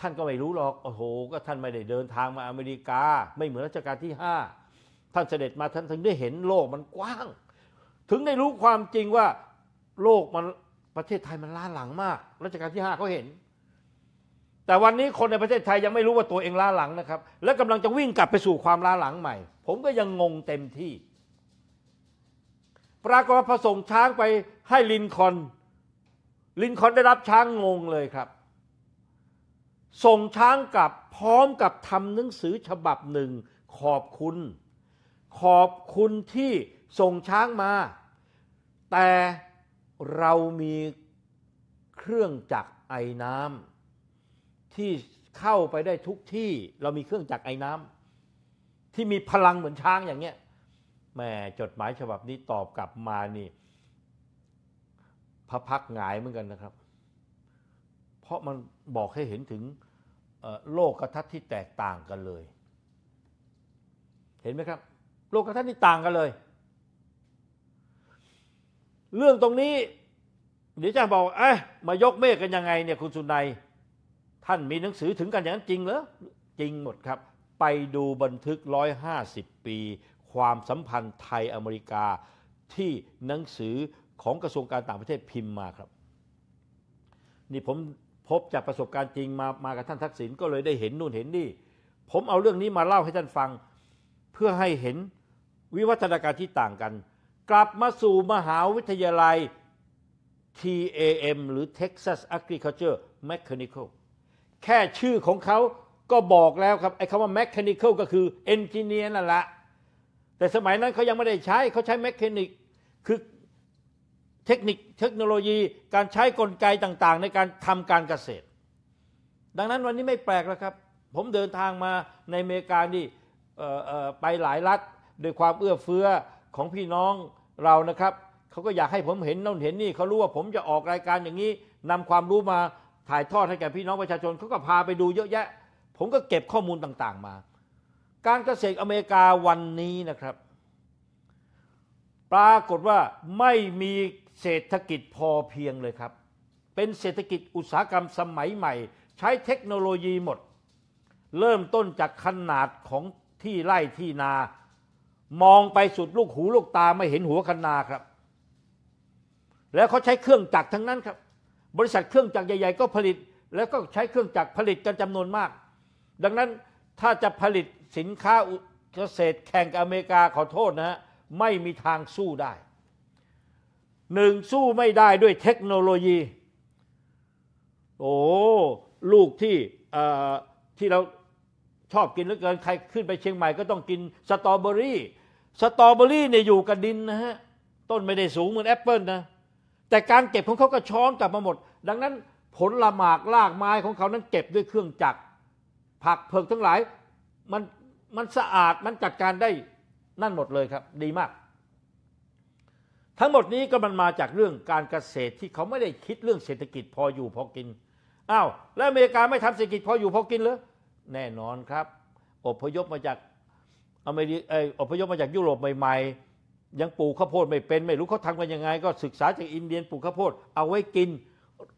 ท่านก็ไม่รู้หรอกโอ้โห ก็ท่านไม่ได้เดินทางมาอเมริกาไม่เหมือนรัชกาลที่ห้าท่านเสด็จมาท่านถึงได้เห็นโลกมันกว้างถึงได้รู้ความจริงว่าโลกมันประเทศไทยมันล้าหลังมากรัชกาลที่ห้าเขาเห็น แต่วันนี้คนในประเทศไทยยังไม่รู้ว่าตัวเองล้าหลังนะครับ และกำลังจะวิ่งกลับไปสู่ความล้าหลังใหม่ ผมก็ยังงงเต็มที่ ปรากฏว่าพระสงฆ์ช้างไปให้ลินคอนลินคอนได้รับช้างงงเลยครับ ส่งช้างกลับพร้อมกับทำหนังสือฉบับหนึ่ง ขอบคุณ ขอบคุณที่ส่งช้างมา แต่เรามีเครื่องจักรไอ้น้ำที่เข้าไปได้ทุกที่ เรามีเครื่องจักรไอ้น้ำที่มีพลังเหมือนช้างอย่างเงี้ยแม่จดหมายฉบับนี้ตอบกลับมานี่พระพักหงายเหมือนกันนะครับ เพราะมันบอกให้เห็นถึงโลกกระทัดที่แตกต่างกันเลย เห็นไหมครับ โลกกระทัดนี่ต่างกันเลยเรื่องตรงนี้ เดี๋ยวจาบอกเอ๊ะมายกเมฆกันยังไงเนี่ย คุณสุนัยท่านมีหนังสือถึงกันอย่างนั้นจริงเหรอ จริงหมดครับ ไปดูบันทึก 150 ปี ความสัมพันธ์ไทยอเมริกา ที่หนังสือของกระทรวงการต่างประเทศพิมพ์มาครับ นี่ผมพบจากประสบการณ์จริงมามากับท่านทักษิณก็เลยได้เห็นนู่นเห็นนี่ผมเอาเรื่องนี้มาเล่าให้ท่านฟัง เพื่อให้เห็นวิวัฒนาการที่ต่างกันกลับมาสู่มหาวิทยาลัย TAM หรือ Texas Agriculture Mechanical แค่ชื่อของเขาก็บอกแล้วครับ ไอ้คำว่า Mechanical ก็คือ Engineer นั่นแหละ แต่สมัยนั้นเขายังไม่ได้ใช้ เขาใช้ Mechanic คือเทคนิคเทคโนโลยีการใช้กลไกต่างๆ ในการทำการเกษตร ดังนั้นวันนี้ไม่แปลกแล้วครับ ผมเดินทางมาในอเมริกานี่ไปหลายรัฐด้วยความเอื้อเฟื้อของพี่น้องเรานะครับ เขาก็อยากให้ผมเห็นนั่นเห็นนี่ เขารู้ว่าผมจะออกรายการอย่างนี้นำความรู้มาถ่ายทอดให้แก่พี่น้องประชาชน เขาก็พาไปดูเยอะแยะ ผมก็เก็บข้อมูลต่างๆมา การเกษตรอเมริกาวันนี้นะครับ ปรากฏว่าไม่มีเศรษฐกิจพอเพียงเลยครับ เป็นเศรษฐกิจอุตสาหกรรมสมัยใหม่ ใช้เทคโนโลยีหมด เริ่มต้นจากขนาดของที่ไร่ที่นามองไปสุดลูกหูลูกตา ไม่เห็นหัวคันนาครับ แล้วเขาใช้เครื่องจักรทั้งนั้นครับ บริษัทเครื่องจักรใหญ่ๆก็ผลิต แล้วก็ใช้เครื่องจักรผลิต กันจำนวนมาก ดังนั้นถ้าจะผลิตสินค้าเกษตรแข่งกับอเมริกาขอโทษนะไม่มีทางสู้ได้ หนึ่งสู้ไม่ได้ด้วยเทคโนโลยี โอ้ลูกที่ที่เราชอบกินเหลือเกินใครขึ้นไปเชียงใหม่ ก็ต้องกินสตรอเบอรี่สตรอเบอรี่เนี่ยอยู่กับดินนะฮะต้นไม่ได้สูงเหมือนแอปเปิลนะแต่การเก็บของเขาก็ช้อนกลับมาหมด ดังนั้นผลละหมากลากไม้ของเขานั้นเก็บด้วยเครื่องจักร ผักเผือกทั้งหลายมันมันสะอาด มันจัดการได้นั่นหมดเลยครับ ดีมาก ทั้งหมดนี้ก็มันมาจากเรื่องการเกษตรที่เขาไม่ได้คิดเรื่องเศรษฐกิจพออยู่พอกินอ้าวแล้วอเมริกาไม่ทำเศรษฐกิจพออยู่พอกินเหรอแน่นอนครับอพยพมาจากอเมริกาอพยพมาจากยุโรปใหม่ ๆ ยังปลูกข้าวโพดไม่เป็น ไม่รู้เขาทำกันยังไง ก็ศึกษาจากอินเดียปลูกข้าวโพดเอาไว้กิน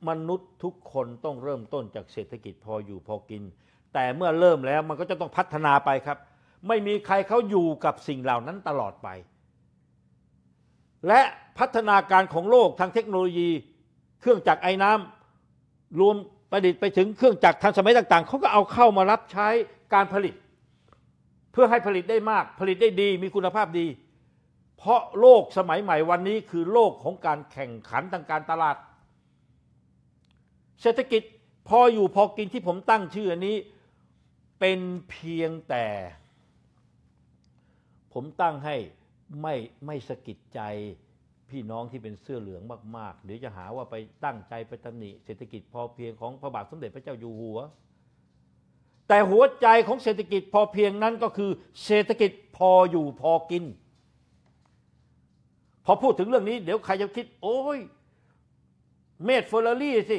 มนุษย์ทุกคนต้องเริ่มต้นจากเศรษฐกิจพออยู่พอกิน แต่เมื่อเริ่มแล้วมันก็จะต้องพัฒนาไปครับ ไม่มีใครเขาอยู่กับสิ่งเหล่านั้นตลอดไป และพัฒนาการของโลกทางเทคโนโลยีเครื่องจักรไอ้น้ำรวมประดิษฐ์ไปถึงเครื่องจักรทันสมัยต่างๆเขาก็เอาเข้ามารับใช้การผลิตพื่อให้ผลิตได้มากผลิตได้ดีมีคุณภาพดี เพราะโลกสมัยใหม่วันนี้คือโลกของการแข่งขันทางการตลาด เศรษฐกิจพออยู่พอกินที่ผมตั้งชื่ออันนี้เป็นเพียงแต่ ผมตั้งให้ไม่ไม่สะกิดใจพี่น้องที่เป็นเสื้อเหลืองมากๆเดี๋ยวจะหาว่าไปตั้งใจไปตำหนิเศรษฐกิจพอเพียงของพระบาทสมเด็จพระเจ้าอยู่หัวแต่หัวใจของเศรษฐกิจพอเพียงนั้นก็คือเศรษฐกิจพออยู่พอกิน พอพูดถึงเรื่องนี้ เดี๋ยวใครจะคิด โอ้ยเมดเฟอร์รี่สิ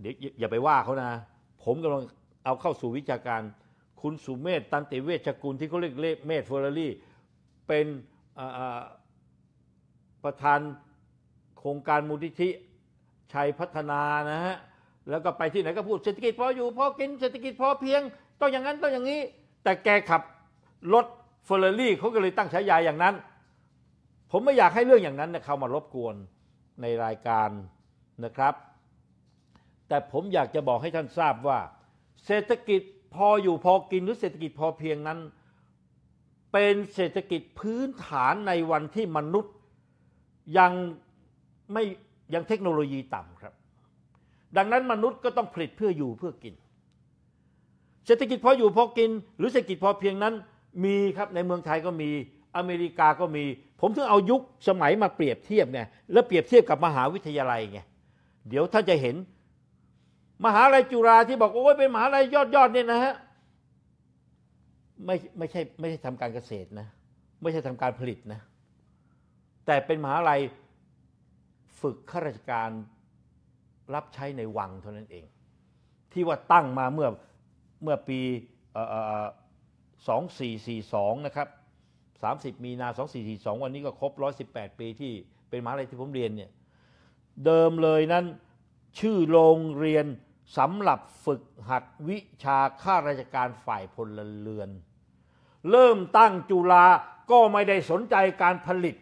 เดี๋ยวอย่าไปว่าเขานะ ผมกำลังเอาเข้าสู่วิชาการ คุณสุเมธตันติเวชกุลที่เขาเรียกเมธเฟอร์รรี่เป็นประธานโครงการมูลนิธิ ชัยพัฒนานะฮะแล้วก็ไปที่ไหนก็พูดเศรษฐกิจพออยู่พอกินเศรษฐกิจพอเพียงต้องอย่างนั้นต้องอย่างนี้ แต่แกขับรถเฟอร์รารี่เขาก็เลยตั้งฉายาอย่างนั้น ผมไม่อยากให้เรื่องอย่างนั้นเข้ามารบกวนในรายการนะครับ แต่ผมอยากจะบอกให้ท่านทราบว่า เศรษฐกิจพออยู่พอกินหรือเศรษฐกิจพอเพียงนั้น เป็นเศรษฐกิจพื้นฐานในวันที่มนุษย์ ยังไม่ยังเทคโนโลยีต่ำครับดังนั้นมนุษย์ก็ต้องผลิตเพื่ออยู่เพื่อกิน เศรษฐกิจพออยู่พอกิน หรือเศรษฐกิจพอเพียงนั้น มีครับ ในเมืองไทยก็มีอเมริกาก็มี ผมถึงเอายุคสมัยมาเปรียบเทียบไงแล้วเปรียบเทียบกับมหาวิทยาลัยไงเดี๋ยวท่านจะเห็น มหาลัยจุฬาที่บอกโอ้ยเป็นมหาลัยยอดยอดเนี่ยนะฮะไม่ไม่ใช่ไม่ใช่ทำการเกษตรนะ ไม่ใช่ทำการผลิตนะแต่เป็นมหาลัยฝึกข้าราชการรับใช้ในวังเท่านั้นเอง ที่ว่าตั้งมาเมื่อเมื่อปี 2442 นะครับ 30 มีนา 2442 วันนี้ก็ครบ 118 ปีที่เป็นมหาลัยที่ผมเรียนเนี่ย เดิมเลยนั้น ชื่อโรงเรียนสำหรับฝึกหัดวิชาข้าราชการฝ่ายพลเรือน เริ่มตั้งจุฬาก็ไม่ได้สนใจการผลิต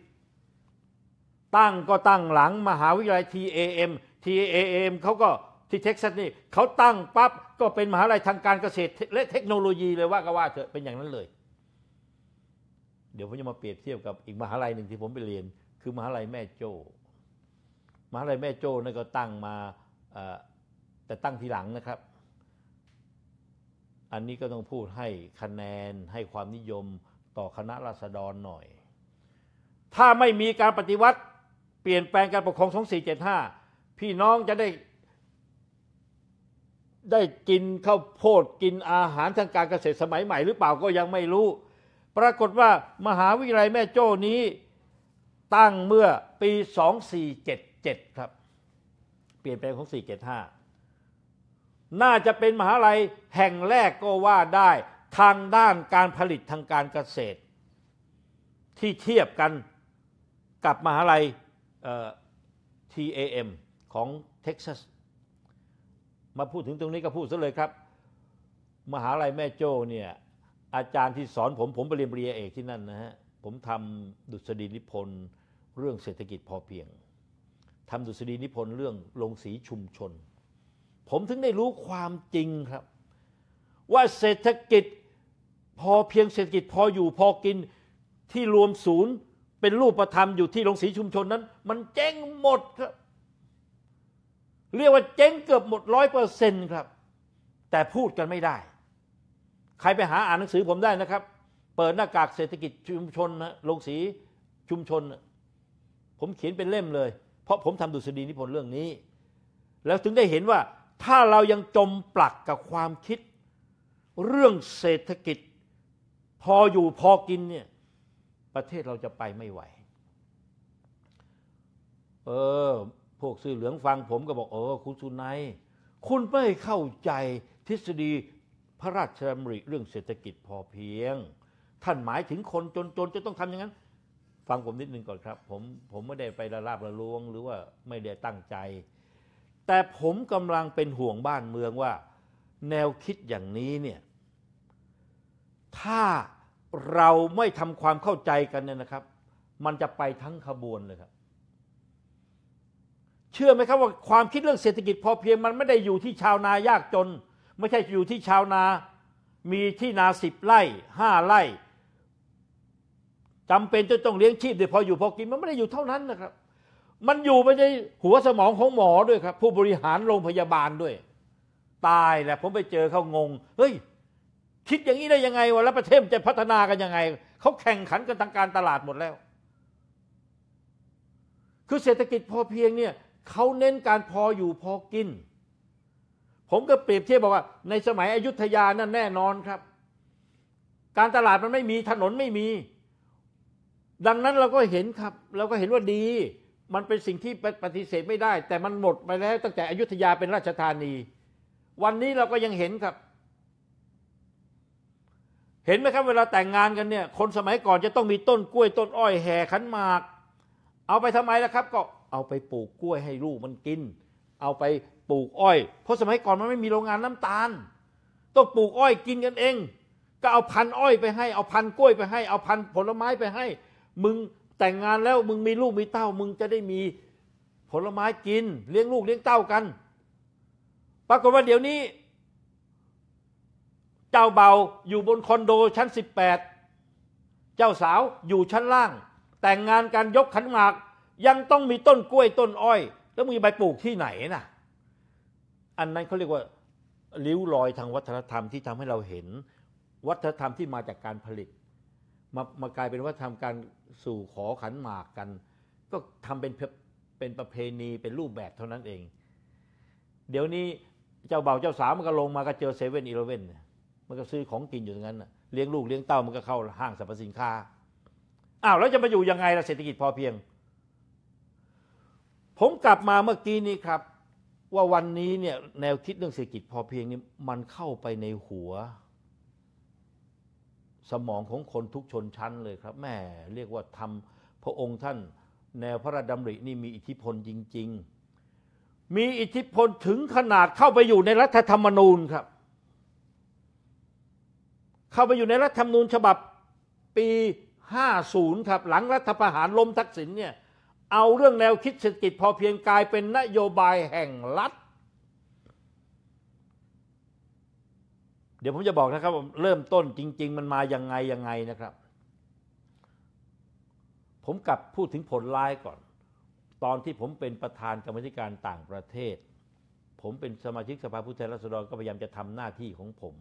ตั้งก็ตั้งหลังมหาวิทยาลัย TAM TAM เขาก็ที่เท็กซัสนี่เขาตั้งปั๊บก็เป็น มหาลัยทางการเกษตรและเทคโนโลยีเลยว่าก็ว่าเถอะ เป็นอย่างนั้นเลย เดี๋ยวผมจะมาเปรียบเทียบกับอีกมหาลัยหนึ่งที่ผมไปเรียนคือมหาลัยแม่โจ้มหาลัยแม่โจ้นั่นก็ตั้งมาแต่ตั้งทีหลังนะครับ อันนี้ก็ต้องพูดให้คะแนนให้ความนิยมต่อคณะราษฎรหน่อยถ้าไม่มีการปฏิวัติเปลี่ยนแปลงการปกครอง2475พี่น้องจะได้ได้กินข้าวโพดกินอาหารทางการเกษตรสมัยใหม่หรือเปล่าก็ยังไม่รู้ ปรากฏว่ามหาวิทยาลัยแม่โจ้นี้ตั้งเมื่อปี 2477 ครับ เปลี่ยนแปลงของ475 น่าจะเป็นมหาลัยแห่งแรกก็ว่าได้ทางด้านการผลิตทางการเกษตรที่เทียบกันกับมหาลัย TAM ของเท็กซัส มาพูดถึงตรงนี้ก็พูดซะเลยครับ มหาลัยแม่โจ้เนี่ยอาจารย์ที่สอน ผมผมไปเรียนปริญญาเอกที่นั่นนะฮะผมทำดุษฎีนิพนธ์เรื่องเศรษฐกิจพอเพียงทำดุษฎีนิพนธ์เรื่องลงสีชุมชน ผมถึงได้รู้ความจริงครับ ว่าเศรษฐกิจพอเพียงเศรษฐกิจพออยู่พอกินที่รวมศูนย์ เป็นรูปธรรมอยู่ที่ลงสีชุมชนนั้น มันแจ้งหมดครับเรียกว่าเจ๊งเกือบหมดร้อยเปอร์เซ็นต์ครับ แต่พูดกันไม่ได้ ใครไปหาอ่านหนังสือผมได้นะครับ เปิดหน้ากากเศรษฐกิจชุมชนนะลงสีชุมชน ผมเขียนเป็นเล่มเลย เพราะผมทำดุษฎีนิพนธ์เรื่องนี้ แล้วถึงได้เห็นว่าถ้าเรายังจมปลักกับความคิด เรื่องเศรษฐกิจ พออยู่พอกินเนี่ยประเทศเราจะไปไม่ไหว เออพวกสื่อเหลืองฟังผมก็บอกเออคุณสุนัย คุณไม่เข้าใจทฤษฎีพระราชดำริเรื่องเศรษฐกิจพอเพียง ท่านหมายถึงคนจนๆจะต้องทำอย่างนั้น ฟังผมนิดนึงก่อนครับผมผมไม่ได้ไปละลาบละลวง หรือว่าไม่ได้ตั้งใจ แต่ผมกำลังเป็นห่วงบ้านเมืองว่า แนวคิดอย่างนี้เนี่ย ถ้าเราไม่ทำความเข้าใจกันเนี่ยนะครับ มันจะไปทั้งขบวนเลยครับเชื่อไหมครับว่าความคิดเรื่องเศรษฐกิจพอเพียง มันไม่ได้อยู่ที่ชาวนายากจน ไม่ใช่อยู่ที่ชาวนา มีที่นาสิบไร่ห้าไร่จำเป็นจะต้องเลี้ยงชีพโดยพออยู่พอกินมันไม่ได้อยู่เท่านั้นนะครับ มันอยู่ไปในหัวสมองของหมอด้วยครับ ผู้บริหารโรงพยาบาลด้วย ตายแหละผมไปเจอเขางงเฮ้ยคิดอย่างนี้ได้ยังไงวะแล้วประเทศจะพัฒนากันยังไง เขาแข่งขันกันทางการตลาดหมดแล้ว คือเศรษฐกิจพอเพียงเนี่ยเขาเน้นการพออยู่พอกิน ผมก็เปรียบเทียบบอกว่า ในสมัยอยุธยานั่นแน่นอนครับ การตลาดมันไม่มีถนนไม่มี ดังนั้นเราก็เห็นครับ เราก็เห็นว่าดี มันเป็นสิ่งที่ปฏิเสธไม่ได้ แต่มันหมดไปแล้ว ตั้งแต่อยุธยาเป็นราชธานี วันนี้เราก็ยังเห็นครับ เห็นไหมครับเวลาแต่งงานกันเนี่ย คนสมัยก่อนจะต้องมีต้นกล้วยต้นอ้อยแห่ขันหมาก เอาไปทำไมล่ะครับก็เอาไปปลูกกล้วยให้ลูกมันกิน เอาไปปลูกอ้อย เพราะสมัยก่อนมันไม่มีโรงงานน้ำตาลต้องปลูกอ้อยกินกันเอง ก็เอาพันอ้อยไปให้ เอาพันกล้วยไปให้ เอาพันผลไม้ไปให้ มึงแต่งงานแล้วมึงมีลูกมีเต้า มึงจะได้มีผลไม้กิน เลี้ยงลูกเลี้ยงเต้ากัน ปรากฏว่าเดี๋ยวนี้ เจ้าเบาอยู่บนคอนโดชั้น 18 เจ้าสาวอยู่ชั้นล่าง แต่งงานกันยกขันหมากยังต้องมีต้นกล้วยต้นอ้อยแล้วมึงจะไปปลูกที่ไหนนะ่ะอันนั้นเขาเรียกว่าริ้วรอยทางวัฒนธรรมที่ทำให้เราเห็น วัฒนธรรมที่มาจากการผลิต มามากลายเป็นวัฒนธรรมการสู่ขอขันหมากกัน ก็ทำเป็นเป็นประเพณีเป็นรูปแบบเท่านั้นเอง เดี๋ยวนี้เจ้าเบ่าวเจ้าสาวมันก็ลงมาก็เจอเซเว่นอีเลเว่นมันก็ซื้อของกินอยู่ตรงนั้นเลี้ยงลูกเลี้ยงเต้ามันก็เข้าห้างสรรพสินค้าอ้าวแล้วจะมาอยู่ยังไงล่ะเศรษฐกิจพอเพียงผมกลับมาเมื่อกี้นี้ครับ ว่าวันนี้เนี่ยแนวคิดเรื่องเศรษฐกิจพอเพียงนี้มันเข้าไปในหัว สมองของคนทุกชนชั้นเลยครับ แม่ เรียกว่าทำพระองค์ท่านแนวพระราชดำรินี่มีอิทธิพลจริง ๆ มีอิทธิพลถึงขนาดเข้าไปอยู่ในรัฐธรรมนูญครับ เข้าไปอยู่ในรัฐธรรมนูญฉบับ ปี 50 ครับ หลังรัฐประหารล้มทักษิณเนี่ยเอาเรื่องแนวคิดเศรษฐกิจพอเพียงกลายเป็นนโยบายแห่งรัฐเดี๋ยวผมจะบอกนะครับเริ่มต้นจริง ๆ มันมายังไง ยังไงนะครับ ผมกลับพูดถึงผลร้ายก่อน ตอนที่ผมเป็นประธานกรรมธิการต่างประเทศ ผมเป็นสมาชิกสภาผู้แทนราษฎร ก็พยายามจะทำหน้าที่ของผม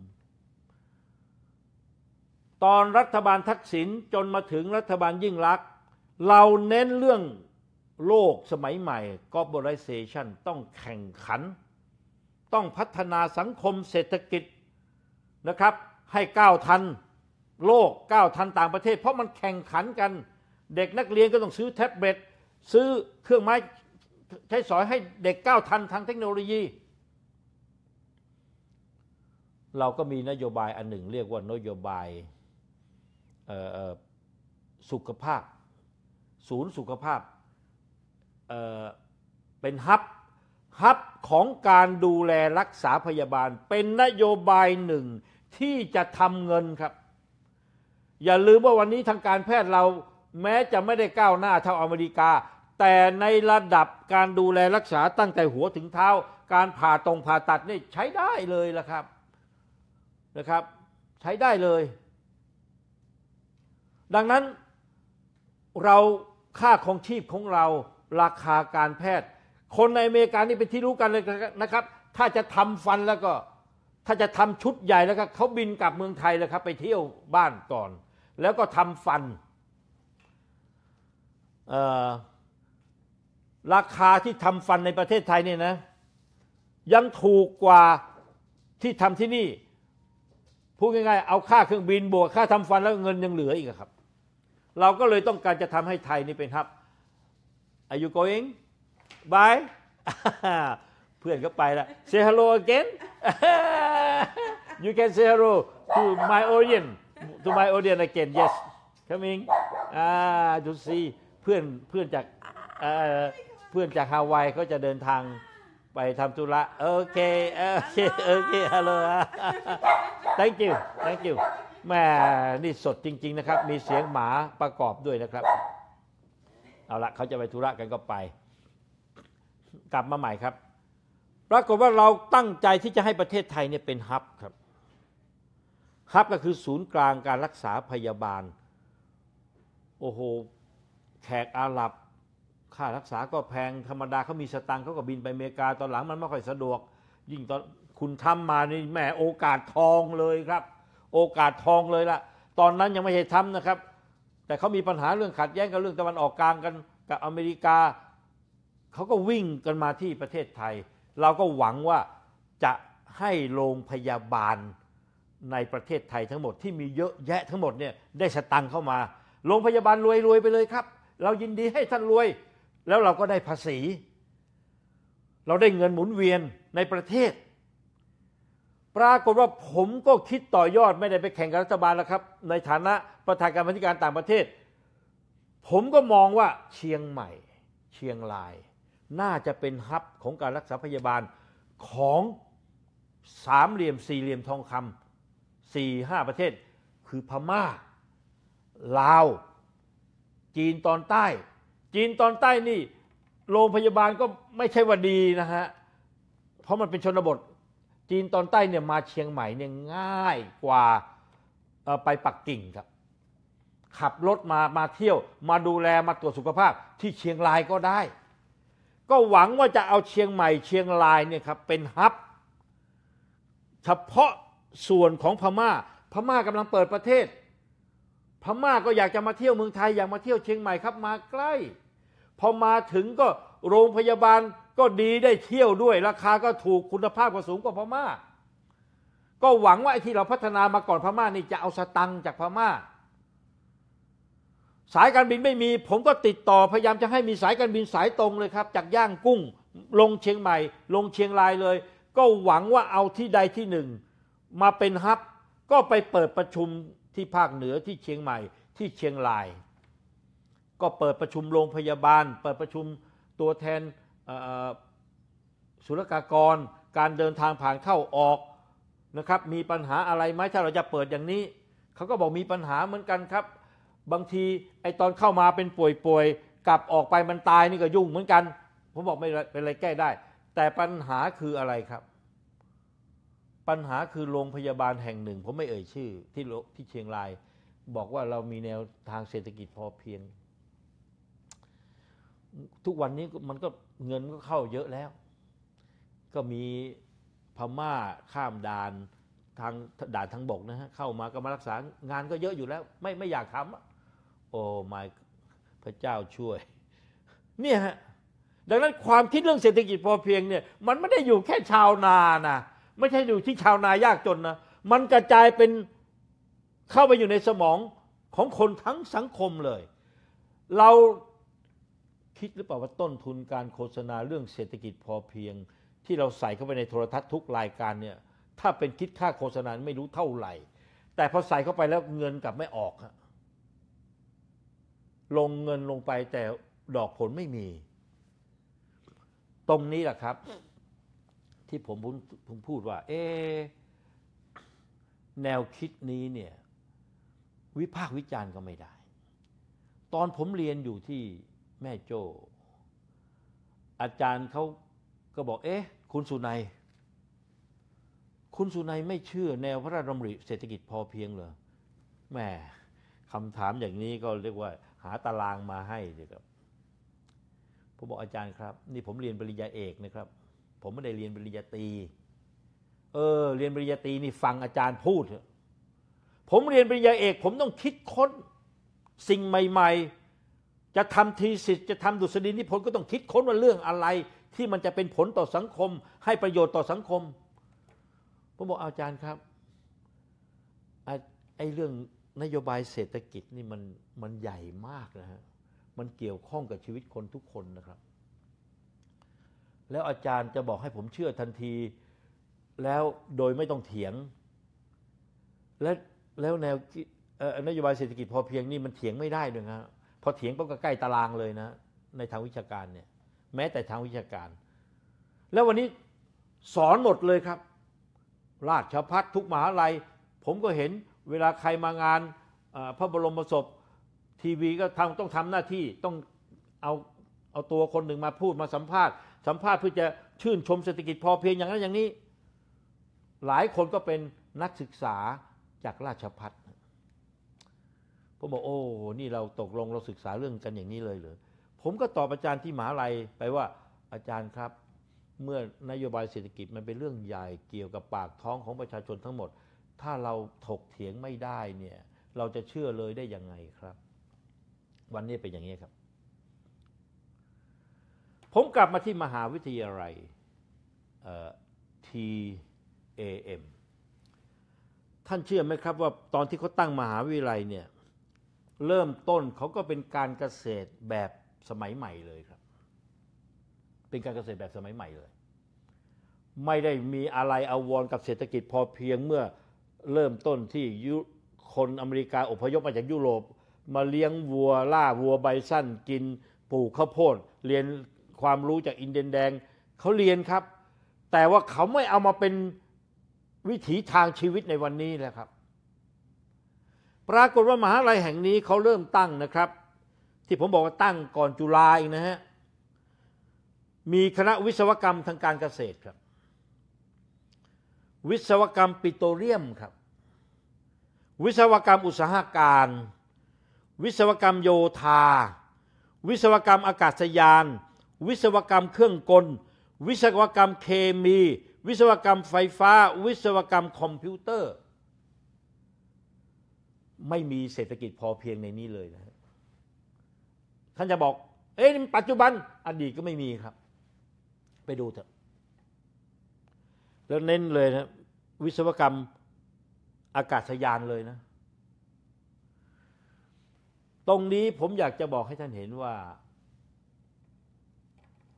ตอนรัฐบาลทักษิณจนมาถึงรัฐบาลยิ่งลักษณ์เราเน้นเรื่องโลกสมัยใหม่ globalization ต้องแข่งขัน ต้องพัฒนาสังคมเศรษฐกิจ นะครับ ให้ก้าวทัน โลกก้าวทันต่างประเทศ เพราะมันแข่งขันกันเด็กนักเรียนก็ต้องซื้อแท็บเล็ตซื้อเครื่องไม้ใช้สอยให้เด็กก้าวทันทางเทคโนโลยี เราก็มีนโยบายอันหนึ่งเรียกว่านโยบายสุขภาพศูนย์สุขภาพเป็นฮับฮับของการดูแลรักษาพยาบาล เป็นนโยบายหนึ่งที่จะทำเงินครับ อย่าลืมว่าวันนี้ทางการแพทย์เราแม้จะไม่ได้ก้าวหน้าเท่าอเมริกา แต่ในระดับการดูแลรักษาตั้งแต่หัวถึงเท้าการผ่าตรงผ่าตัดนี่ใช้ได้เลยละครับนะครับ ใช้ได้เลย ดังนั้นเราค่าของชีพของเราราคาการแพทย์ คนในอเมริกานี่เป็นที่รู้กันเลยนะครับ ถ้าจะทำฟันแล้วก็ ถ้าจะทำชุดใหญ่แล้วก็เขาบินกลับเมืองไทยแล้วครับไปเที่ยวบ้านก่อน แล้วก็ทำฟัน ราคาที่ทำฟันในประเทศไทยเนี่ยนะยังถูกกว่าที่ทำที่นี่ พูดง่ายๆเอาค่าเครื่องบินบวกค่าทำฟันแล้วเงินยังเหลืออีกครับ เราก็เลยต้องการจะทำให้ไทยนี่เป็นรับ Are you going Bye เพื่อนก็ไปละ Say hello again You can say hello to my audience to my audience again Yes coming Ah to see เพื่อนเพื่อนจากเพื่อนจากฮาวายเขาจะเดินทางไปทำธุระโอเคโอเคโอเคฮัลโหล thank you thank you แม่นี่สดจริง ๆนะครับ มีเสียงหมาประกอบด้วยนะครับเอาละเขาจะไปธุระกันก็ไป กลับมาใหม่ครับปรากฏว่าเราตั้งใจที่จะให้ประเทศไทยเนี่ยเป็นฮับครับ ฮับก็คือศูนย์กลางการรักษาพยาบาล โอ้โห แขกอาหรับค่ารักษาก็แพงธรรมดาเขามีสตังเขาก็บินไปอเมริกา ตอนหลังมันไม่ค่อยสะดวก ยิ่งตอนคุณทำมานี่แหมโอกาสทองเลยครับ โอกาสทองเลยละตอนนั้นยังไม่ใช่ทำนะครับแต่เขามีปัญหาเรื่องขัดแย้งกับเรื่องตะวันออกกลางกันกับอเมริกา เขาก็วิ่งกันมาที่ประเทศไทย เราก็หวังว่าจะให้โรงพยาบาลในประเทศไทยทั้งหมดที่มีเยอะแยะทั้งหมดเนี่ยได้สตังค์เข้ามา โรงพยาบาลรวยๆไปเลยครับ เรายินดีให้ท่านรวย แล้วเราก็ได้ภาษี เราได้เงินหมุนเวียนในประเทศปรากฏว่าผมก็คิดต่อยอดไม่ได้ไปแข่งกับรัฐบาลแล้วครับ ในฐานะประธานการพรธิการต่างประเทศ ผมก็มองว่าเชียงใหม่เชียงราย น่าจะเป็นฮับของการรักษาพยาบาลของสามเหลี่ยมสี่เหลี่ยมทองคำสี่ห้าประเทศคือพมา่าลาว จีนตอนใต้ จีนตอนใต้นี่ โรงพยาบาลก็ไม่ใช่ว่าดีนะฮะเพราะมันเป็นชนบทจีนตอนใต้เนี่ยมาเชียงใหม่เนี่ยง่ายกว่าไปปักกิ่งครับ ขับรถมามาเที่ยวมาดูแลมาตรวจสุขภาพที่เชียงรายก็ได้ ก็หวังว่าจะเอาเชียงใหม่เชียงรายเนี่ยครับเป็นฮับ เฉพาะส่วนของพมา่าพม่ากำลังเปิดประเทศพม่าก็อยากจะมาเที่ยวเมืองไทย อยากมาเที่ยวเชียงใหม่ครับมาใกล้พอมาถึงก็โรงพยาบาลก็ดีได้เที่ยวด้วยราคาก็ถูกคุณภาพก็สูงกว่าพม่า ก็หวังว่าไอ้ที่เราพัฒนามาก่อนพม่านี่จะเอาสตังค์จากพม่า สายการบินไม่มี ผมก็ติดต่อพยายามจะให้มีสายการบินสายตรงเลยครับ จากย่างกุ้งลงเชียงใหม่ ลงเชียงรายเลย ก็หวังว่าเอาที่ใดที่หนึ่ง มาเป็นฮับก็ไปเปิดประชุมที่ภาคเหนือที่เชียงใหม่ ที่เชียงราย ก็เปิดประชุมโรงพยาบาล เปิดประชุมตัวแทนศุลกากรการเดินทางผ่านเข้าออกนะครับ มีปัญหาอะไรไหมถ้าเราจะเปิดอย่างนี้เขาก็บอกมีปัญหาเหมือนกันครับ บางทีไอตอนเข้ามาเป็นป่วยๆกลับออกไปมันตายนี่ก็ยุ่งเหมือนกัน ผมบอกไม่เป็นไรแก้ได้ แต่ปัญหาคืออะไรครับ ปัญหาคือโรงพยาบาลแห่งหนึ่ง ผมไม่เอ่ยชื่อที่ที่เชียงราย บอกว่าเรามีแนวทางเศรษฐกิจพอเพียง ทุกวันนี้มันก็เงินก็เข้าเยอะแล้ว ก็มีพม่าข้ามด่านทางด่านทางบกนะฮะเข้ามาก็มารักษางานก็เยอะอยู่แล้ว ไม่ไม่อยากทำโอ้ไม่พระเจ้าช่วย เนี่ยฮะดังนั้นความคิดเรื่องเศรษฐกิจพอเพียงเนี่ย มันไม่ได้อยู่แค่ชาวนานะ ไม่ใช่อยู่ที่ชาวนายากจนนะ มันกระจายเป็นเข้าไปอยู่ในสมองของคนทั้งสังคมเลยเราคิดหรือเปล่าว่าต้นทุนการโฆษณาเรื่องเศรษฐกิจพอเพียง ที่เราใส่เข้าไปในโทรทัศน์ทุกรายการเนี่ยถ้าเป็นคิดค่าโฆษณาไม่รู้เท่าไหร่ แต่พอใส่เข้าไปแล้วเงินกลับไม่ออกลงเงินลงไปแต่ดอกผลไม่มี ตรงนี้แหละครับ ที่ผมพูดพูดว่า เอ แนวคิดนี้เนี่ยวิพากษ์วิจารณ์ก็ไม่ได้ ตอนผมเรียนอยู่ที่แม่โจ้อาจารย์เขาก็บอกเอ๊ะ คุณสุนัยคุณสุนัยไม่เชื่อแนว พระราชดำริเศรษฐกิจพอเพียงเหรอแม่คำถามอย่างนี้ก็เรียกว่า หาตารางมาให้เลยครับผมบอกอาจารย์ครับ นี่ผมเรียนปริญญาเอกนะครับ ผมไม่ได้เรียนปริญญาตรีเออเรียนปริญญาตรีนี่ฟังอาจารย์พูด ผมเรียนปริญญาเอก ผมต้องคิดค้น สิ่งใหม่ ๆจะทำทีสิทธ์จะทำดุษฎีนิพนธ์ก็ต้องคิดค้นว่าเรื่องอะไร ที่มันจะเป็นผลต่อสังคม ให้ประโยชน์ต่อสังคมผมบอกอาจารย์ครับไอ้เรื่องนโยบายเศรษฐกิจนี่มันมันใหญ่มากนะฮะมันเกี่ยวข้องกับชีวิตคนทุกคนนะครับ แล้วอาจารย์จะบอกให้ผมเชื่อทันที แล้วโดยไม่ต้องเถียง และแล้วแนวนโยบายเศรษฐกิจพอเพียงนี่มันเถียงไม่ได้ด้วยนะพอเถียงก็ใกล้ตารางเลยนะในทางวิชาการเนี่ยแม้แต่ทางวิชาการ แล้ววันนี้สอนหมดเลยครับ ราชพัฒทุกมหาลัยผมก็เห็นเวลาใครมางานพระบรมศพทีวีก็ทำต้องทำหน้าที่ต้องเอาเอาตัวคนหนึ่งมาพูดมาสัมภาษณ์สัมภาษณ์เพื่อจะชื่นชมเศรษฐกิจพอเพียงอย่างนั้นอย่างนี้ หลายคนก็เป็นนักศึกษาจากราชพัฒน์ผมบอกโอ้นี่เราตกลงเราศึกษาเรื่องกันอย่างนี้เลยเหรอผมก็ตอบอาจารย์ที่มหาลัยไปว่าอาจารย์ครับเมื่อนโยบายเศรษฐกิจมันเป็นเรื่องใหญ่เกี่ยวกับปากท้องของประชาชนทั้งหมด ถ้าเราถกเถียงไม่ได้เนี่ยเราจะเชื่อเลยได้ยังไงครับ วันนี้เป็นอย่างนี้ครับผมกลับมาที่มหาวิทยาลัย TAM ท่านเชื่อไหมครับว่าตอนที่เขาตั้งมหาวิทยาลัยเนี่ยเริ่มต้นเขาก็เป็นการเกษตรแบบสมัยใหม่เลยครับ เป็นการเกษตรแบบสมัยใหม่เลย ไม่ได้มีอะไรอาวรกับเศรษฐกิจพอเพียงเมื่อเริ่มต้นที่ยุคนอเมริกาอพยพมาจากยุโรป มาเลี้ยงวัวล่าวัวไบสันกินปลูกข้าวโพดเรียนความรู้จากอินเดียนแดงเขาเรียนครับ แต่ว่าเขาไม่เอามาเป็นวิถีทางชีวิตในวันนี้แล้วครับปรากฏว่ามหาลัยแห่งนี้เขาเริ่มตั้งนะครับ ที่ผมบอกว่าตั้งก่อนจุฬาอีกนะฮะมีคณะวิศวกรรมทางการเกษตรครับ วิศวกรรมปิโตรเลียมครับ วิศวกรรมอุตสาหการ วิศวกรรมโยธาวิศวกรรมอากาศยาน วิศวกรรมเครื่องกล วิศวกรรมเคมี วิศวกรรมไฟฟ้า วิศวกรรมคอมพิวเตอร์ไม่มีเศรษฐกิจพอเพียงในนี้เลยนะท่านจะบอก เอ้ยปัจจุบัน อดีตก็ไม่มีครับ ไปดูเถอะ แล้วเน้นเลยนะ วิศวกรรมอากาศยานเลยนะ ตรงนี้ผมอยากจะบอกให้ท่านเห็นว่า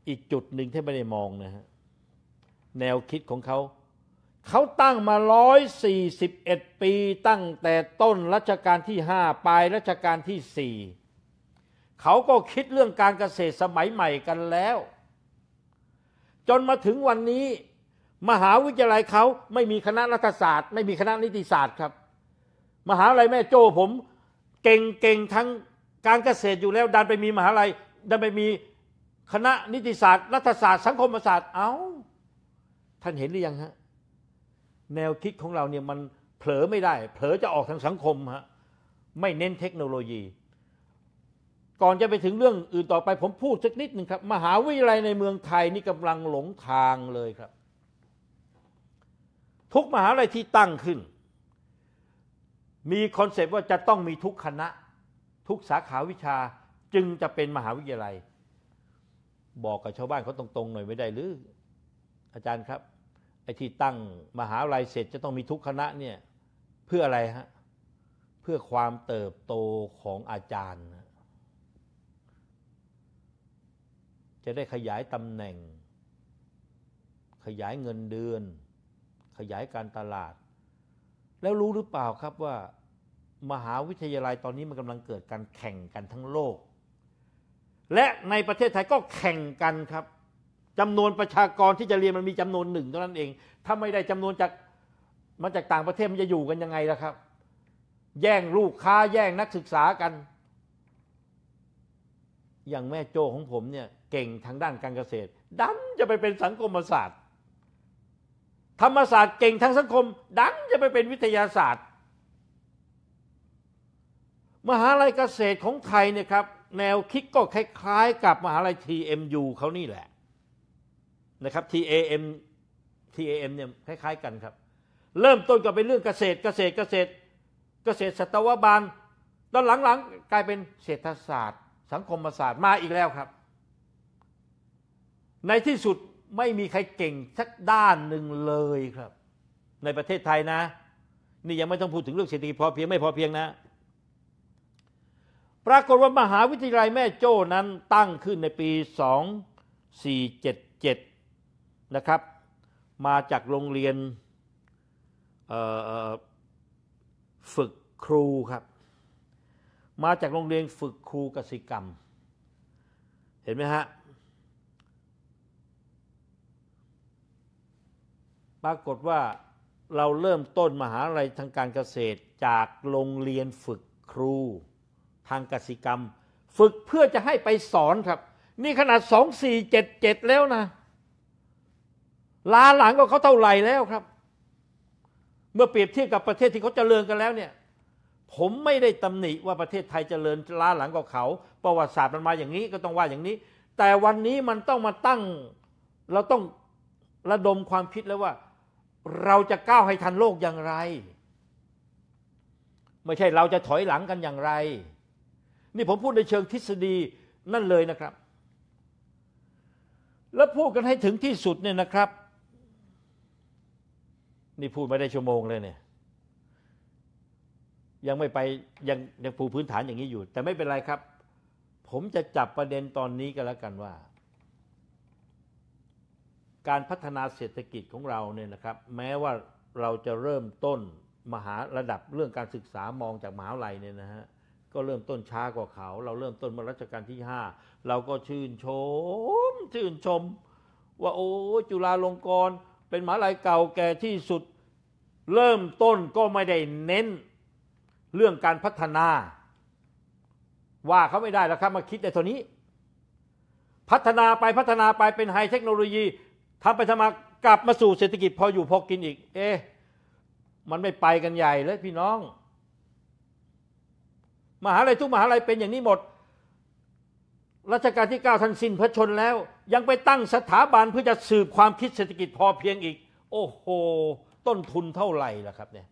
อีกจุดหนึ่งที่ไม่ได้มองนะฮะ แนวคิดของเขาเขาตั้งมา 141 ปีตั้งแต่ต้นรัชกาลที่5ปลายรัชกาลที่ 4 เขาก็คิดเรื่องการเกษตรสมัยใหม่กันแล้ว จนมาถึงวันนี้ มหาวิทยาลัยเขาไม่มีคณะรัฐศาสตร์ ไม่มีคณะนิติศาสตร์ครับ มหาวิทยาลัยแม่โจ้ผม เก่งๆ ทั้งการเกษตรอยู่แล้ว ดันไปมีมหาลัยดันไปมีคณะนิติศาสตร์ รัฐศาสตร์สังคมศาสตร์ เอา้า ท่านเห็นหรือยังฮะแนวคิดของเราเนี่ยมันเผลอไม่ได้ เผลอ จะออกทางสังคมฮะไม่เน้นเทคโนโลยี ก่อนจะไปถึงเรื่องอื่นต่อไปผมพูดสักนิดหนึ่งครับ มหาวิทยาลัยในเมืองไทยนี่กำลังหลงทางเลยครับ ทุกมหาวิทยาลัยที่ตั้งขึ้น มีคอนเซปต์ว่าจะต้องมีทุกคณะทุกสาขาวิชาจึงจะเป็นมหาวิทยาลัย บอกกับชาวบ้านเขาตรงๆหน่อยไม่ได้หรืออาจารย์ครับไอ้ที่ตั้งมหาลัยเสร็จจะต้องมีทุกคณะเนี่ยเพื่ออะไรฮะเพื่อความเติบโตของอาจารย์ จะได้ขยายตำแหน่ง ขยายเงินเดือน ขยายการตลาด แล้วรู้หรือเปล่าครับว่ามหาวิทยาลัยตอนนี้มันกำลังเกิดการแข่งกันทั้งโลก และในประเทศไทยก็แข่งกันครับจำนวนประชากรที่จะเรียนมันมีจำนวนหนึ่งเท่านั้นเอง ถ้าไม่ได้จำนวนจากมาจากต่างประเทศมันจะอยู่กันยังไงล่ะครับ แย่งลูกค้าแย่งนักศึกษากัน อย่างแม่โจของผมเนี่ย เก่งทางด้านการเกษตรดันจะไปเป็นสังคมศาสตร์ ธรรมศาสตร์เก่งทางสังคม ดันจะไปเป็นวิทยาศาสตร์ มหาลัยเกษตรของไทยเนี่ยครับแนวคิดก็คล้ายๆกับมหาลัย TMU เขานี่แหละนะครับ TAM TAM เนี่ยคล้ายๆกันครับ เริ่มต้นก็เป็นเรื่องเกษตรเกษตรเกษตร เกษตรสัตวบาลตอนหลังๆกลายเป็นเศรษฐศาสตร์ สังคมศาสตร์มาอีกแล้วครับ ในที่สุดไม่มีใครเก่งสักด้านหนึ่งเลยครับ ในประเทศไทยนะ นี่ยังไม่ต้องพูดถึงเรื่องเศรษฐกิจพอเพียง ไม่พอเพียงนะ ปรากฏว่ามหาวิทยาลัยแม่โจ้นั้นตั้งขึ้นในปี2477นะครับ มาจากโรงเรียนฝึกครูครับ มาจากโรงเรียนฝึกครูกสิกรรม เห็นไหมฮะ ปรากฏว่าเราเริ่มต้นมหาลัยทางการเกษตรจากโรงเรียนฝึกครูทางกสิกรรม ฝึกเพื่อจะให้ไปสอนครับ นี่ขนาด 2477 แล้วนะล้าหลังก็เขาเท่าไหร่แล้วครับ เมื่อเปรียบเทียบกับประเทศที่เขาจเจริญกันแล้วเนี่ยผมไม่ได้ตำหนิ ว่าประเทศไทยจเจริญล้าหลังกว่าเขา ประวัติศาสตร์มันมาอย่างนี้ก็ต้องว่าอย่างนี้ แต่วันนี้มันต้องมาตั้ง เราต้องระดมความคิดแล้วว่า เราจะก้าวให้ทันโลกอย่างไร ไม่ใช่เราจะถอยหลังกันอย่างไร นี่ผมพูดในเชิงทฤษฎีนั่นเลยนะครับ แล้วพูดกันให้ถึงที่สุดเนี่ยนะครับนี่พูดไม่ได้ชั่วโมงเลยเนี่ย ยังไม่ไปยังยังปูพื้นฐานอย่างนี้อยู่ แต่ไม่เป็นไรครับ ผมจะจับประเด็นตอนนี้ก็แล้วกันว่า การพัฒนาเศรษฐกิจของเราเนี่ยนะครับ แม้ว่าเราจะเริ่มต้นมหาระดับเรื่องการศึกษามองจากมหาวิทยาลัยเนี่ยนะฮะก็เริ่มต้นช้ากว่าเขา เราเริ่มต้นมารัชกาลที่5เราก็ชื่นชมชื่นชม ว่าโอ้จุฬาลงกรณ์เป็นหมาลัยเก่าแก่ที่สุดเริ่มต้นก็ไม่ได้เน้น เรื่องการพัฒนา ว่าเขาไม่ได้แล้วครับ มาคิดในตัวนี้ พัฒนาไปพัฒนาไปเป็นไฮเทคโนโลยีทำไปทำมากลับมาสู่เศรษฐกิจพออยู่พอกินอีก เอ๊ะมันไม่ไปกันใหญ่เลยพี่น้อง มหาลัยทุกมหาลัยเป็นอย่างนี้หมดรัชกาลที่9ท่านสิ้นพระชนแล้ว ยังไปตั้งสถาบันเพื่อจะสืบความคิดเศรษฐกิจพอเพียงอีก โอ้โหต้นทุนเท่าไหร่ล่ะครับเนี่ย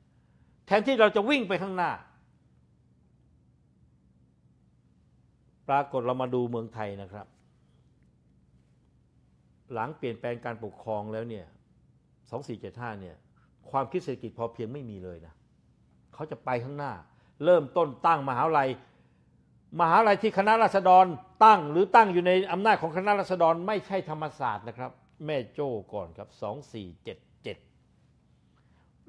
แทนที่เราจะวิ่งไปข้างหน้า ปรากฏเรามาดูเมืองไทยนะครับ หลังเปลี่ยนแปลงการปกครองแล้วเนี่ย2475เนี่ยความคิดเศรษฐกิจพอเพียงไม่มีเลยนะเขาจะไปข้างหน้า เริ่มต้นตั้งมหาวิทยาลัยมหาลัยที่คณะราษฎรตั้ง หรือตั้งอยู่ในอำนาจของคณะราษฎรไม่ใช่ธรรมศาสตร์นะครับแม่โจ้ก่อนครับ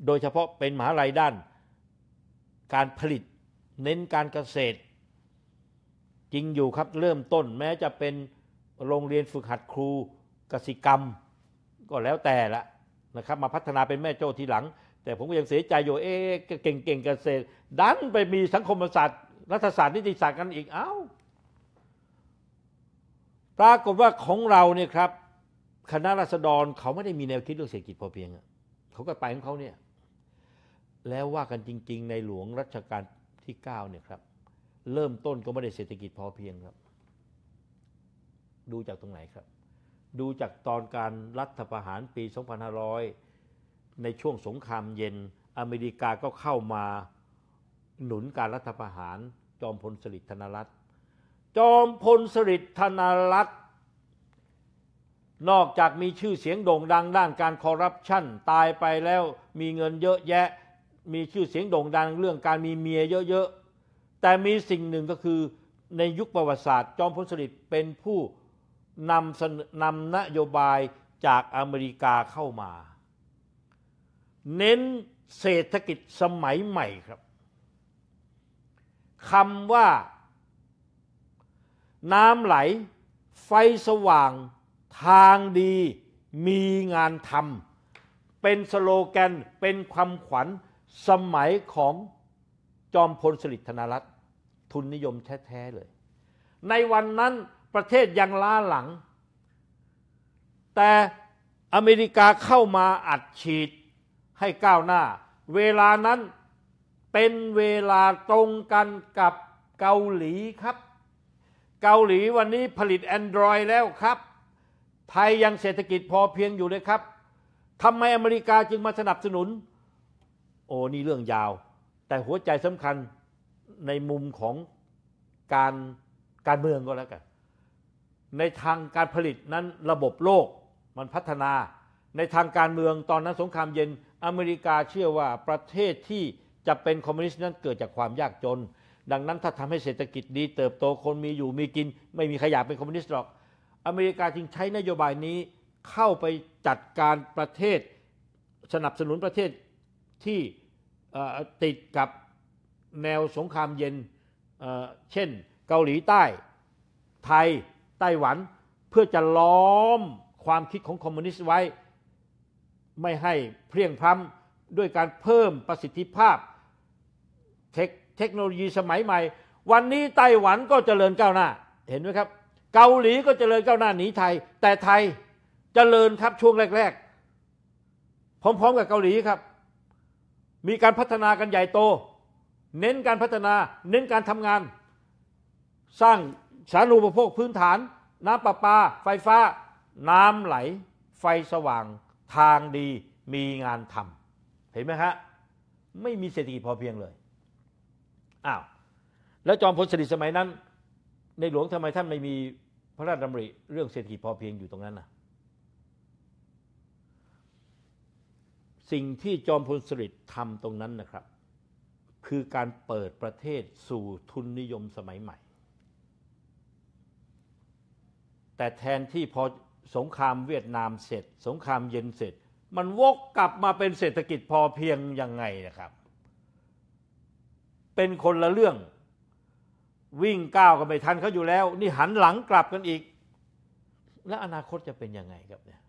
2477โดยเฉพาะเป็นมหาลัยด้านการผลิตเน้นการเกษตร จริงอยู่ครับเริ่มต้นแม้จะเป็นโรงเรียนฝึกหัดครูกสิกรรมก็แล้วแต่ละนะครับมาพัฒนาเป็นแม่โจ้ทีหลัง แต่ผมก็ยังเสียใจอยู่เอ๊ะเก่งๆเกษตรดันไปมีสังคมศาสตร์รัฐศาสตร์นิติศาสตร์กันอีกเอา้า ปรากฏว่าของเราเนี่ยครับคณะรัษฎรเขาไม่ได้มีแนวคิดเรื่องเศรษฐกิจพอเพียง เขาก็ไปของเขาเนี่ยแล้วว่ากันจริงๆ ในหลวงรัชกาลที่9เนี่ยครับเริ่มต้นก็ไม่ได้เศรษฐกิจพอเพียงครับ ดูจากตรงไหนครับ ดูจากตอนการรัฐประหารปี 2500 ในช่วงสงครามเย็นอเมริกาก็เข้ามาหนุนการรัฐประหารจอมพลสฤษดิ์ธนรัตน์จอมพลสฤษดิ์ธนรัตน์นอกจากมีชื่อเสียงโด่งดังด้าน การคอร์รัปชันตายไปแล้ว มีเงินเยอะแยะมีชื่อเสียงโด่งดังเรื่องการมีเมียเยอะๆแต่มีสิ่งหนึ่งก็คือในยุคประวัติศาสตร์ จอมพลสฤษดิ์เป็นผู้นำนำนโยบายจากอเมริกาเข้ามา เน้นเศรษฐกิจสมัยใหม่ครับคำว่า น้ำไหลไฟสว่างทางดีมีงานทำเป็นสโลแกนเป็นความขวัญสมัยของจอมพลสฤษดิ์ธนรัตน์ทุนนิยมแท้ ๆ เลย ในวันนั้นประเทศยังล้าหลัง แต่อเมริกาเข้ามาอัดฉีดให้ก้าวหน้า เวลานั้นเป็นเวลาตรงกันกับเกาหลีครับ เกาหลีวันนี้ผลิต Android แล้วครับ ไทยยังเศรษฐกิจพอเพียงอยู่เลยครับ ทำไมอเมริกาจึงมาสนับสนุน โอ้นี่เรื่องยาว แต่หัวใจสำคัญในมุมของการการเมืองก็แล้วกัน ในทางการผลิตนั้นระบบโลกมันพัฒนา ในทางการเมืองตอนนั้นสงครามเย็นอเมริกาเชื่อว่าประเทศที่จะเป็นคอมมิวนิสต์นั้นเกิดจากความยากจน ดังนั้นถ้าทำให้เศรษฐกิจดีเติบโตคนมีอยู่มีกิน ไม่มีขยะเป็นคอมมิวนิสต์หรอก อเมริกาจึงใช้นโยบายนี้เข้าไปจัดการประเทศสนับสนุนประเทศที่ติดกับแนวสงครามเย็น เช่น เกาหลีใต้ ไทยไต้หวันเพื่อจะล้อมความคิดของคอมมิวนิสต์ไว้ ไม่ให้เพียงพร้ำด้วยการเพิ่มประสิทธิภาพเทคโนโลยีสมัยใหม่ วันนี้ไต้หวันก็เจริญก้าวหน้า เห็นไหมครับ เกาหลีก็เจริญก้าวหน้าหนีไทย แต่ไทยเจริญครับช่วงแรกๆ พร้อมๆกับเกาหลีครับ มีการพัฒนากันใหญ่โต เน้นการพัฒนา เน้นการทำงาน สร้างสาธารณูปโภคพื้นฐาน น้ำประปา ไฟฟ้า น้ำไหล ไฟสว่าง ทางดี มีงานทำเห็นไหมฮะไม่มีเศรษฐกิจพอเพียงเลยอ้าวแล้ว จอมพลสฤษดิ์สมัยนั้น ในหลวงทำไมท่านไม่มีพระราชดำริเรื่องเศรษฐกิจพอเพียงอยู่ตรงนั้นนะสิ่งที่จอมพลสฤษดิ์ทำตรงนั้นนะครับ คือการเปิดประเทศสู่ทุนนิยมสมัยใหม่ แต่แทนที่พอสงครามเวียดนามเสร็จ สงครามเย็นเสร็จ มันวกกลับมาเป็นเศรษฐกิจพอเพียงยังไงนะครับเป็นคนละเรื่องวิ่งก้าวกันไม่ทันเขาอยู่แล้ว นี่หันหลังกลับกันอีก และอนาคตจะเป็นยังไงครับเนี่ย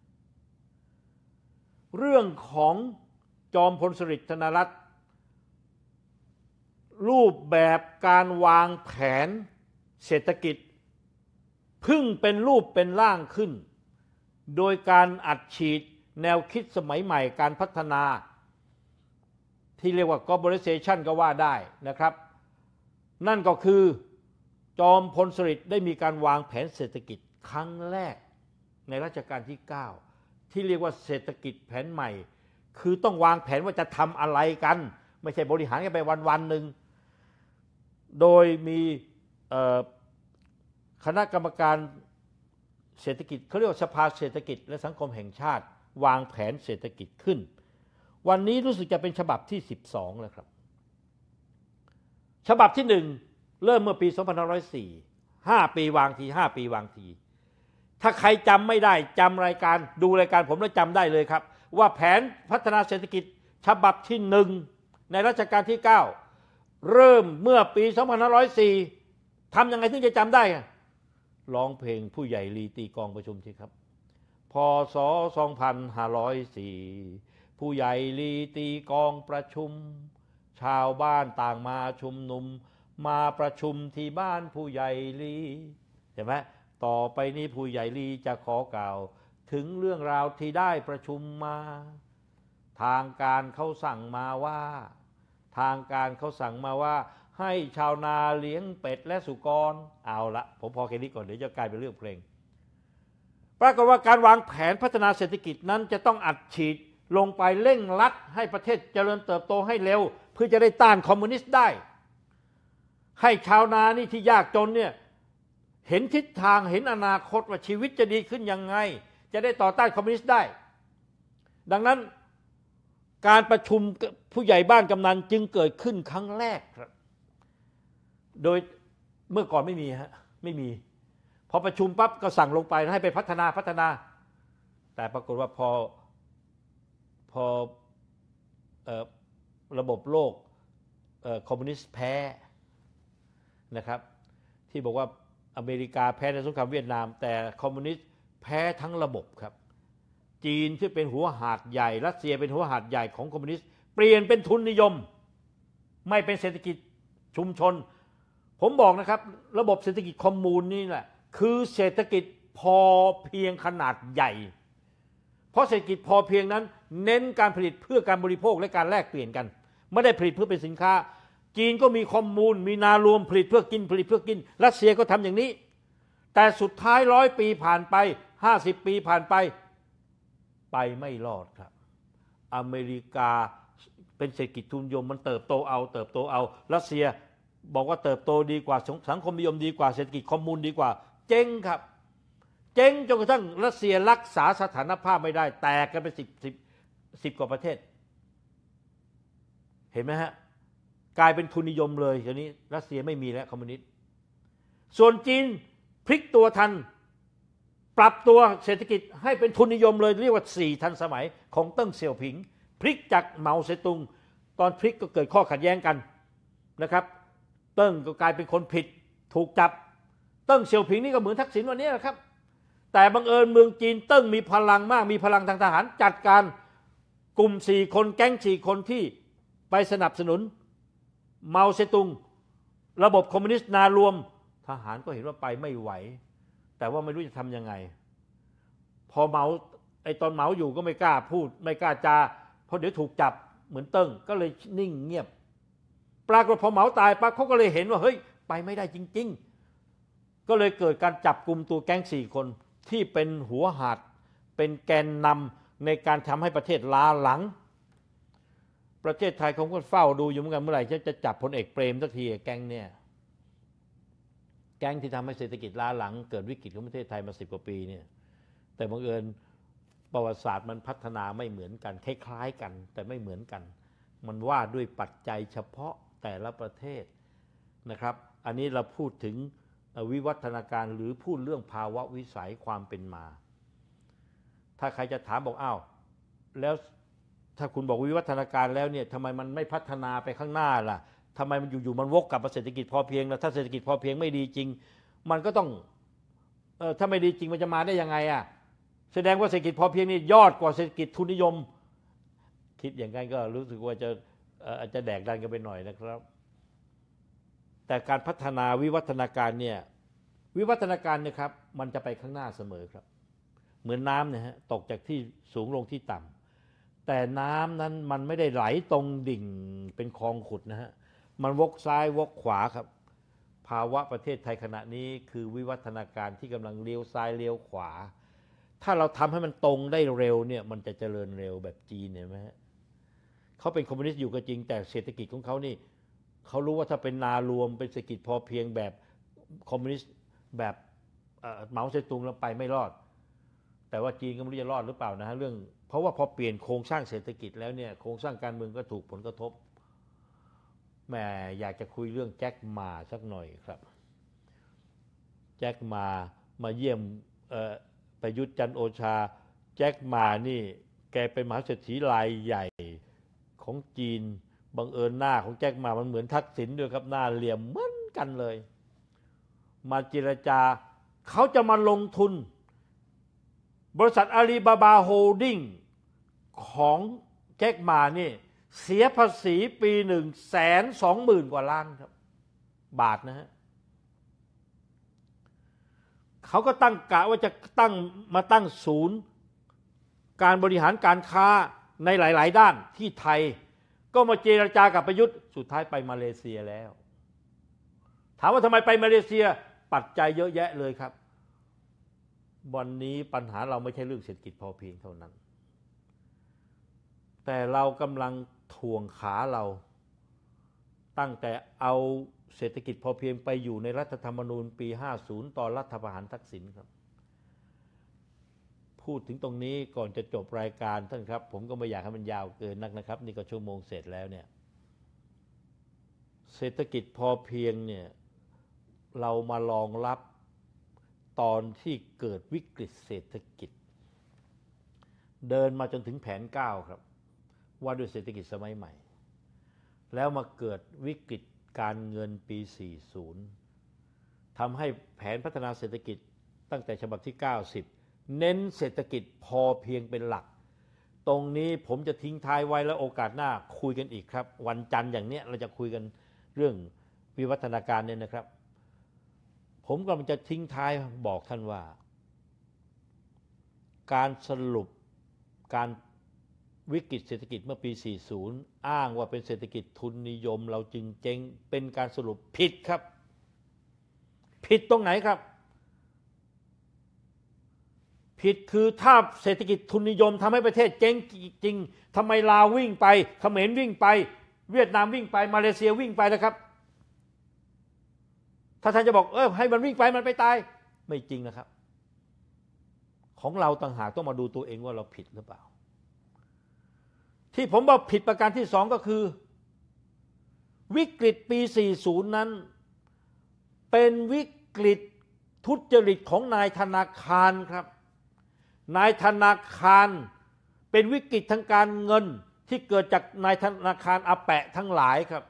เรื่องของจอมพลสฤษดิ์ธนรัตน์รูปแบบการวางแผนเศรษฐกิจ พึ่งเป็นรูปเป็นร่างขึ้น โดยการอัดฉีดแนวคิดสมัยใหม่การพัฒนาที่เรียกว่า globalization ก็ว่าได้นะครับ นั่นก็คือจอมพลสฤษดิ์ได้มีการวางแผนเศรษฐกิจครั้งแรกในรัชกาลที่ 9 ที่เรียกว่าเศรษฐกิจแผนใหม่ คือต้องวางแผนว่าจะทำอะไรกัน ไม่ใช่บริหารกันไปวันวันหนึ่งโดยมีคณะกรรมการเศรษฐกิจเขาเรียกว่าสภาเศรษฐกิจและสังคมแห่งชาติ วางแผนเศรษฐกิจขึ้นวันนี้รู้สึกจะเป็นฉบับที่ 12 แล้วครับ ฉบับที่หนึ่งเริ่มเมื่อปี 2504 5 ปีวางที 5 ปีวางที ถ้าใครจำไม่ได้จำรายการดูรายการผมแล้วจำได้เลยครับ ว่าแผนพัฒนาเศรษฐกิจฉบับที่หนึ่งในรัชกาลที่ 9 เริ่มเมื่อปี2504ทำยังไงถึงจะจำได้ร้องเพลงผู้ใหญ่ลีตีกองประชุมสิครับ พศ 2504ผู้ใหญ่ลีตีกองประชุม ชาวบ้านต่างมาชุมนุมมาประชุมที่บ้านผู้ใหญ่ลีเห็นไหมต่อไปนี้ผู้ใหญ่ลีจะขอกล่าว ถึงเรื่องราวที่ได้ประชุมมา ทางการเขาสั่งมาว่า ทางการเขาสั่งมาว่า ให้ชาวนาเลี้ยงเป็ดและสุกรเอาละผมพอแค่นี้ก่อนเดี๋ยวจะกลายเป็นเรื่องเพลง ปรากฏว่าการวางแผนพัฒนาเศรษฐกิจนั้นจะต้องอัดฉีดลงไปเร่งรัดให้ประเทศเจริญเติบโตให้เร็ว เพื่อจะได้ต้านคอมมิวนิสต์ได้ ให้ชาวนานี่ที่ยากจนเนี่ยเห็นทิศทางเห็นอนาคตว่าชีวิตจะดีขึ้นยังไง จะได้ต่อต้านคอมมิวนิสต์ได้ ดังนั้นการประชุมผู้ใหญ่บ้านกำนันจึงเกิดขึ้นครั้งแรกครับโดยเมื่อก่อนไม่มีฮะไม่มีพอประชุมปั๊บก็สั่งลงไปให้ไปพัฒนาพัฒนา แต่ปรากฏว่าพอพอระบบโลกคอมมิวนิสต์แพ้นะครับที่บอกว่าอเมริกาแพ้ในสงครามเวียดนาม แต่คอมมิวนิสต์แพ้ทั้งระบบครับจีนที่เป็นหัวหาดใหญ่รัสเซียเป็นหัวหาดใหญ่ของคอมมิวนิสต์เปลี่ยนเป็นทุนนิยม ไม่เป็นเศรษฐกิจชุมชน ผมบอกนะครับ ระบบเศรษฐกิจคอมมูนนี่แหละคือเศรษฐกิจพอเพียงขนาดใหญ่พราะเศรษฐกิจพอเพียงนั้น เน้นการผลิตเพื่อการบริโภคและการแลกเปลี่ยนกัน ไม่ได้ผลิตเพื่อเป็นสินค้า จีนก็มีคอมมูนมีนารวมผลิตเพื่อกินผลิตเพื่อกิน รัสเซียก็ทำอย่างนี้ แต่สุดท้ายร้อยปีผ่านไปห้าสิบปีผ่านไป ไปไม่รอดครับ อเมริกาเป็นเศรษฐกิจทุนยมมันเติบโตเอาเติบโตเอารัสเซียบอกว่าเติบโตดีกว่าสังคมนิยมดีกว่าเศรษฐกิจคอมมูนดีกว่า เจ๊งครับเจ๊งจนกระทั่งรัสเซียรักษาสถานภาพไม่ได้ แตกกันไปสิบสิบสิบกว่าประเทศ เห็นไหมฮะ กลายเป็นทุนนิยมเลยทีนี้รัสเซียไม่มีแล้วคอมมิวนิสต์ส่วนจีน พลิกตัวทัน ปรับตัวเศรษฐกิจให้เป็นทุนนิยมเลยเรียกว่าสี่ทันสมัย ของเติ้งเสี่ยวผิง พลิกจากเหมาเสตุง ตอนพลิกก็เกิดข้อขัดแย้งกันนะครับ เติ้งก็กลายเป็นคนผิด ถูกจับเติ้งเสี่ยวผิงนี่ก็เหมือนทักษิณวันนี้แหละครับแต่บังเอิญเมืองจีนเติ้งมีพลังมากมีพลังทางทหาร จัดการกลุ่มสี่คนแก๊งสี่คนที่ไปสนับสนุน เมาเซตุงระบบคอมมิวนิสต์นารวม ทหารก็เห็นว่าไปไม่ไหว แต่ว่าไม่รู้จะทำยังไง พอเมาไอตอนเมาอยู่ก็ไม่กล้าพูด ไม่กล้าจาเพราะเดี๋ยวถูกจับเหมือนเติ้งก็เลยนิ่งเงียบ ปรากฏพอเมาตายปะเขาก็เลยเห็นว่าเฮ้ยไปไม่ได้จริง ๆ ก็เลยเกิดการจับกลุ่มตัวแก๊งสี่คนที่เป็นหัวหัดเป็นแกนนำในการทำให้ประเทศล้าหลัง ประเทศไทยคงก็เฝ้า ดูอยู่เหมือนกันเมื่อไหร่จะจับพลเอกเปรมสักทีแกงเนี่ย แก๊งที่ทำให้เศรษฐกิจล้าหลัง เกิดวิกฤตของประเทศไทยมาสิบกว่าปีเนี่ย แต่บังเอิญประวัติศาสตร์มันพัฒนาไม่เหมือนกัน คล้ายๆกัน แต่ไม่เหมือนกัน มันว่าด้วยปัจจัยเฉพาะแต่ละประเทศนะครับ อันนี้เราพูดถึงวิวัฒนาการหรือพูดเรื่องภาวะวิสัยความเป็นมา ถ้าใครจะถามบอกอ้าว แล้วถ้าคุณบอกวิวัฒนาการแล้วเนี่ยทำไมมันไม่พัฒนาไปข้างหน้าล่ะทำไมมันอยู่ๆมันวกกับเศรษฐกิจพอเพียงล่ะถ้าเศรษฐกิจพอเพียงไม่ดีจริงมันก็ต้องออถ้าไม่ดีจริงมันจะมาได้ยังไงอ่ะแสดงว่าเศรษฐกิจพอเพียงนี่ยอดกว่าเศรษฐกิจทุนนิยม คิดอย่างนั้นก็รู้สึกว่าจะอาจจะแดกดันกันไปหน่อยนะครับแต่การพัฒนาวิวัฒนาการเนี่ยวิวัฒนาการนะครับมันจะไปข้างหน้าเสมอครับ เหมือนน้ำเนี่ยฮะตกจากที่สูงลงที่ต่ำ แต่น้ำนั้นมันไม่ได้ไหลตรงดิ่งเป็นคลองขุดนะฮะมันวกซ้ายวกขวาครับ ภาวะประเทศไทยขณะนี้คือวิวัฒนาการที่กำลังเลี้ยวซ้ายเลี้ยวขวา ถ้าเราทำให้มันตรงได้เร็วเนี่ยมันจะเจริญเร็วแบบจีนเห็นไหมฮะเขาเป็นคอมมิวนิสต์อยู่ก็จริงแต่เศรษฐกิจของเขานี่เขารู้ว่าถ้าเป็นนารวมเป็นเศรษฐกิจ พอเพียงแบบคอมมิวนิสต์แบบเหมาเซตุงแล้วไปไม่รอด แต่ว่าจีนก็ไม่รู้จะรอดหรือเปล่านะฮะเรื่องเพราะว่าพอเปลี่ยนโครงสร้างเศรษฐกิจแล้วเนี่ยโครงสร้างการเมืองก็ถูกผลกระทบแหมอยากจะคุยเรื่องแจ็คมาสักหน่อยครับ แจ็คมามาเยี่ยมประยุทธ์จันโอชา แจ็คมานี่แกเป็นมหาเศรษฐีรายใหญ่ของจีนบังเอิญหน้าของแจ็คมามันเหมือนทักษิณด้วยครับหน้าเหลี่ยมเหมือนกันเลย มาจิรจาเขาจะมาลงทุน บริษัทอาลีบาบาโฮลดิ้งของแจ็คมานี่ เสียภาษีปีหนึ่งแสนสองหมื่นกว่าล้านครับบาทนะฮะเขาก็ตั้งกะว่าจะตั้งมาตั้งศูนย์ การบริหารการค้าในหลาย ๆ ด้านที่ไทยก็มาเจรจากับประยุทธ์สุดท้ายไปมาเลเซียแล้ว ถามว่าทำไมไปมาเลเซียปัจจัยเยอะแยะเลยครับ วันนี้ปัญหาเราไม่ใช่เรื่องเศรษฐกิจพอเพียงเท่านั้น แต่เรากำลังถ่วงขาเรา ตั้งแต่เอาเศรษฐกิจพอเพียงไปอยู่ในรัฐธรรมนูญปี 50 ตอนรัฐประหารทักษิณครับพูดถึงตรงนี้ก่อนจะจบรายการท่านครับ ผมก็ไม่อยากให้มันยาวเกินนักนะครับ นี่ก็ชั่วโมงเสร็จแล้ว เนี่ย เศรษฐกิจพอเพียงเนี่ย เรามาลองรับตอนที่เกิดวิกฤตเศรษฐกิจ เดินมาจนถึงแผนเก้าครับ ว่าด้วยเศรษฐกิจสมัยใหม่ แล้วมาเกิดวิกฤตการเงินปี 40ทำให้แผนพัฒนาเศรษฐกิจตั้งแต่ฉบับที่90เน้นเศรษฐกิจพอเพียงเป็นหลัก ตรงนี้ผมจะทิ้งท้ายไว้แล้วโอกาสหน้าคุยกันอีกครับ วันจันทร์อย่างเนี้ยเราจะคุยกันเรื่องวิวัฒนาการเนี่ยนะครับ ผมก็จะทิ้งท้ายบอกท่านว่า การสรุปการวิกฤตเศรษฐกิจเมื่อปี 40 อ้างว่าเป็นเศรษฐกิจทุนนิยม เราจึงเจ๊งเป็นการสรุปผิดครับ ผิดตรงไหนครับผิดคือถ้าเศรษฐกิจทุนนิยม ทำให้ประเทศเจ๊งจริงทำไมลาววิ่งไปเขมรวิ่งไป เวียดนามวิ่งไปมาเลเซียวิ่งไปนะครับ ถ้าท่านจะบอกเออให้มันวิ่งไปมันไปตายไม่จริงนะครับ ของเราต่างหากต้องมาดูตัวเองว่าเราผิดหรือเปล่า ที่ผมบอกผิดประการที่สองก็คือ วิกฤตปี 40 นั้นเป็นวิกฤตทุจริตของนายธนาคารครับนายธนาคารเป็นวิกฤตทางการเงินที่เกิดจากนายธนาคารอาแปะทั้งหลายครับ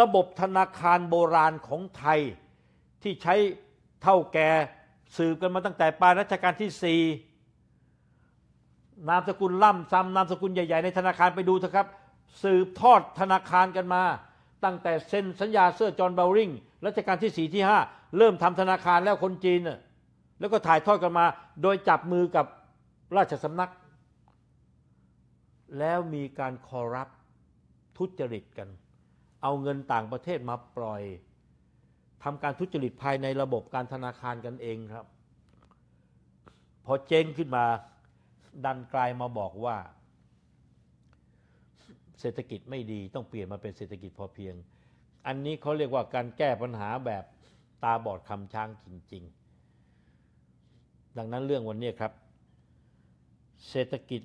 ระบบธนาคารโบราณของไทยที่ใช้เท่าแก่สืบกันมาตั้งแต่ปลายรัชกาลที่สี่นามสกุลล่ำซ้ำนามสกุลใหญ่ๆ ในธนาคารไปดูเถอะครับ สืบทอดธนาคารกันมาตั้งแต่เซ็นสัญญาเสื้อจอห์นเบลริงรัชกาลที่สี่ที่ห้าเริ่มทำธนาคารแล้วคนจีนน่แล้วก็ถ่ายทอดกันมาโดยจับมือกับราชสำนัก แล้วมีการคอรัปทุจริตกัน เอาเงินต่างประเทศมาปล่อยทำการทุจริตภายในระบบการธนาคารกันเองครับ พอเจงขึ้นมาดันกลายมาบอกว่า เศรษฐกิจไม่ดีต้องเปลี่ยนมาเป็นเศรษฐกิจพอเพียง อันนี้เขาเรียกว่าการแก้ปัญหาแบบตาบอดคำช้างจริง ๆดังนั้นเรื่องวันนี้ครับเศรษฐกิจ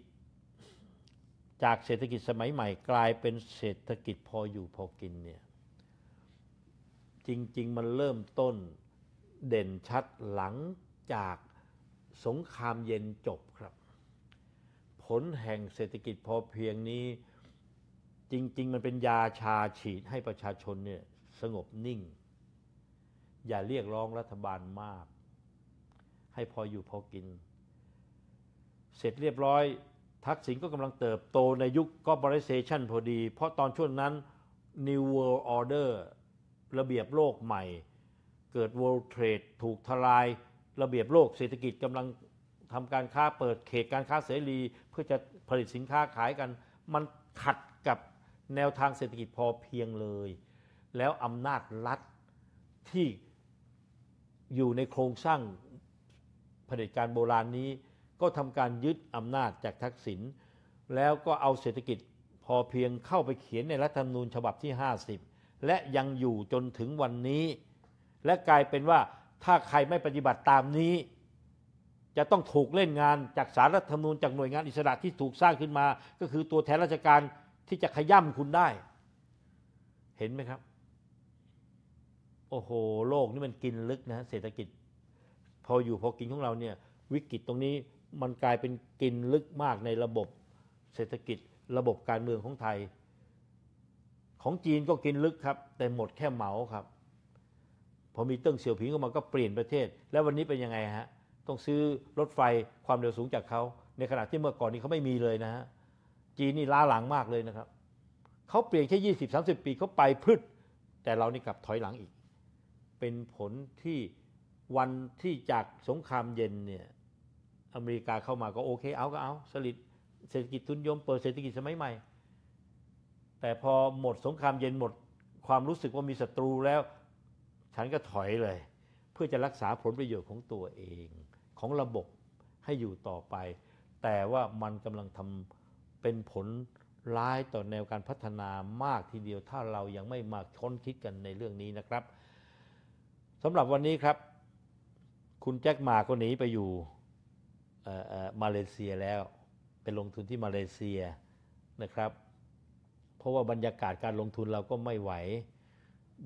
จากเศรษฐกิจสมัยใหม่กลายเป็นเศรษฐกิจพออยู่พอกินเนี่ยจริงๆ มันเริ่มต้นเด่นชัดหลังจากสงครามเย็นจบครับ ผลแห่งเศรษฐกิจพอเพียงนี้จริง ๆ มันเป็นยาชาฉีดให้ประชาชนเนี่ยสงบนิ่ง อย่าเรียกร้องรัฐบาลมากให้พออยู่พอกิน เสร็จเรียบร้อย ทักษิณก็กำลังเติบโตในยุคก็บริเซชันพอดี เพราะตอนช่วงนั้น New World Order ระเบียบโลกใหม่ เกิด World Trade ถูกทลาย ระเบียบโลกเศรษฐกิจกำลังทำการค้าเปิดเขตการค้าเสรีเพื่อจะผลิตสินค้าขายกัน มันขัดกับแนวทางเศรษฐกิจพอเพียงเลย แล้วอำนาจรัฐที่อยู่ในโครงสร้างเผด็จการโบราณนี้ก็ทำการยึดอำนาจจากทักษิณแล้วก็เอาเศรษฐกิจพอเพียงเข้าไปเขียนในรัฐธรรมนูญ ฉบับที่ 50 และยังอยู่จนถึงวันนี้ และกลายเป็นว่าถ้าใครไม่ปฏิบัติตามนี้ จะต้องถูกเล่นงานจากสารรัฐธรรมนูญจากหน่วยงานอิสระที่ถูกสร้างขึ้นมา ก็คือตัวแทนราชการที่จะขย่ำคุณได้ เห็นไหมครับโอ้โหโลกนี่มันกินลึกนะเศรษฐกิจพออยู่พอกินของเราเนี่ยวิกฤตตรงนี้มันกลายเป็นกินลึกมากในระบบเศรษฐกิจระบบการเมืองของไทย ของจีนก็กินลึกครับ แต่หมดแค่เหมาครับ พอมีเติ้งเสี่ยวผิงเข้ามาก็เปลี่ยนประเทศแล้ววันนี้เป็นยังไงฮะต้องซื้อรถไฟความเร็วสูงจากเขาในขณะที่เมื่อก่อนนี้เขาไม่มีเลยนะฮะจีนนี่ล้าหลังมากเลยนะครับเขาเปลี่ยนแค่ยี่สิบสามสิบปีเขาไปพืชแต่เรานี่กลับถอยหลังอีก เป็นผลที่วันที่จากสงครามเย็นเนี่ย อเมริกาเข้ามาก็โอเคเอา ก็เอาสลิดเศรษฐกิจทุนยม เปิดเศรษฐกิจสมัยใหม่ แต่พอหมดสงครามเย็นหมดความรู้สึกว่ามีศัตรูแล้ว ฉันก็ถอยเลย เพื่อจะรักษาผลประโยชน์ของตัวเอง ของระบบให้อยู่ต่อไป แต่ว่ามันกำลังทำเป็นผลร้ายต่อแนวการพัฒนามากทีเดียวถ้าเรายังไม่มาค้นคิดกันในเรื่องนี้นะครับสำหรับวันนี้ครับคุณแจ็คหมา็หนีไปอยู่มาเลเซียแล้วไปลงทุนที่มาเลเซียนะครับ เพราะว่าบรรยากาศการลงทุนเราก็ไม่ไหว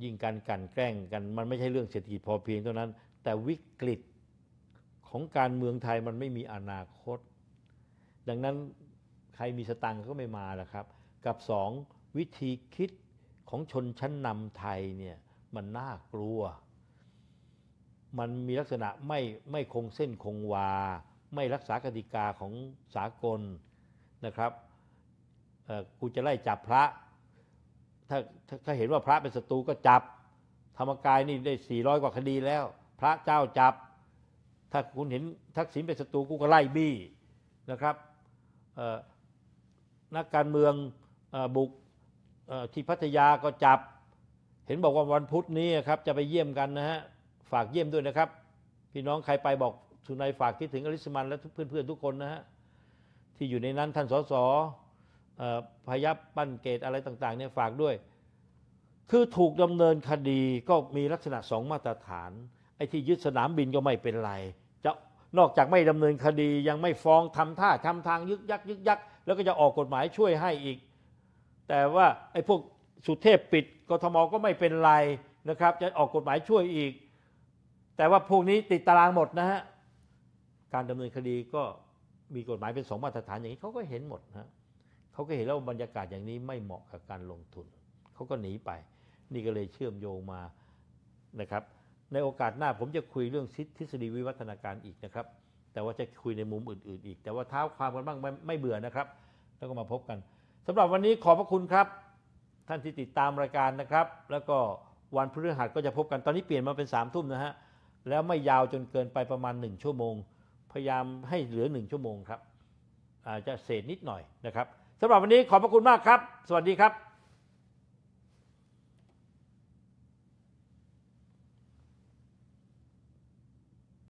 ยิ่งการกันแกล้งกัน มันไม่ใช่เรื่องเศรษฐกิจพอเพียงเท่านั้น แต่วิกฤตของการเมืองไทยมันไม่มีอนาคต ดังนั้นใครมีสตังก็ไม่มาและครับ กับ 2 วิธีคิดของชนชั้นนำไทยเนี่ยมันน่ากลัวมันมีลักษณะไม่ไม่คงเส้นคงวา ไม่รักษากติกาของสากลนะครับกูจะไล่จับพระ ถ้า ถ้าเห็นว่าพระเป็นศัตรูก็จับ ธรรมกายนี่ได้ 400 กว่าคดีแล้ว พระเจ้าจับ ถ้าคุณเห็นทักษิณเป็นศัตรูกูก็ไล่บี้นะครับนักการเมืองบุกที่พัทยาก็จับ เห็นบอกว่าวันพุธนี้ครับจะไปเยี่ยมกันนะฮะฝากเยี่ยมด้วยนะครับ พี่น้องใครไปบอกสุนัยฝากคิดถึงอลิสมันและเพื่อนๆทุกคนนะฮะ ที่อยู่ในนั้นท่านสสพยับปั้นเกตอะไรต่างๆเนี่ยฝากด้วย คือถูกดำเนินคดีก็มีลักษณะสองมาตรฐาน ไอ้ที่ยึดสนามบินก็ไม่เป็นไร จะนอกจากไม่ดำเนินคดียังไม่ฟ้องทำท่าทำทางยึกยักยึกยักแล้วก็จะออกกฎหมายช่วยให้อีก แต่ว่าไอ้พวกสุเทพปิดกทมก็ไม่เป็นไรนะครับจะออกกฎหมายช่วยอีกแต่ว่าพวกนี้ติดตารางหมดนะฮะการดำเนินคดีก็มีกฎหมายเป็นสองมาตรฐานอย่างนี้เขาก็เห็นหมดนะเขาก็เห็นแล้วบรรยากาศอย่างนี้ไม่เหมาะกับการลงทุน เขาก็หนีไป นี่ก็เลยเชื่อมโยงมานะครับในโอกาสหน้าผมจะคุยเรื่องทฤษฎีวิวัฒนาการอีกนะครับ แต่ว่าจะคุยในมุมอื่นๆอีกแต่ว่าเท้าความกันบ้างไม่ไม่เบื่อนะครับ แล้วก็มาพบกัน สำหรับวันนี้ขอบพระคุณครับ ท่านที่ติดตามรายการนะครับ แล้วก็วันพฤหัสก็จะพบกันตอนนี้เปลี่ยนมาเป็นสามทุ่มนะฮะแล้วไม่ยาวจนเกินไปประมาณ 1 ชั่วโมง พยายามให้เหลือ 1 ชั่วโมงครับ อาจจะเศษนิดหน่อยนะครับสำหรับวันนี้ขอบพระคุณมากครับ สวัสดีครับ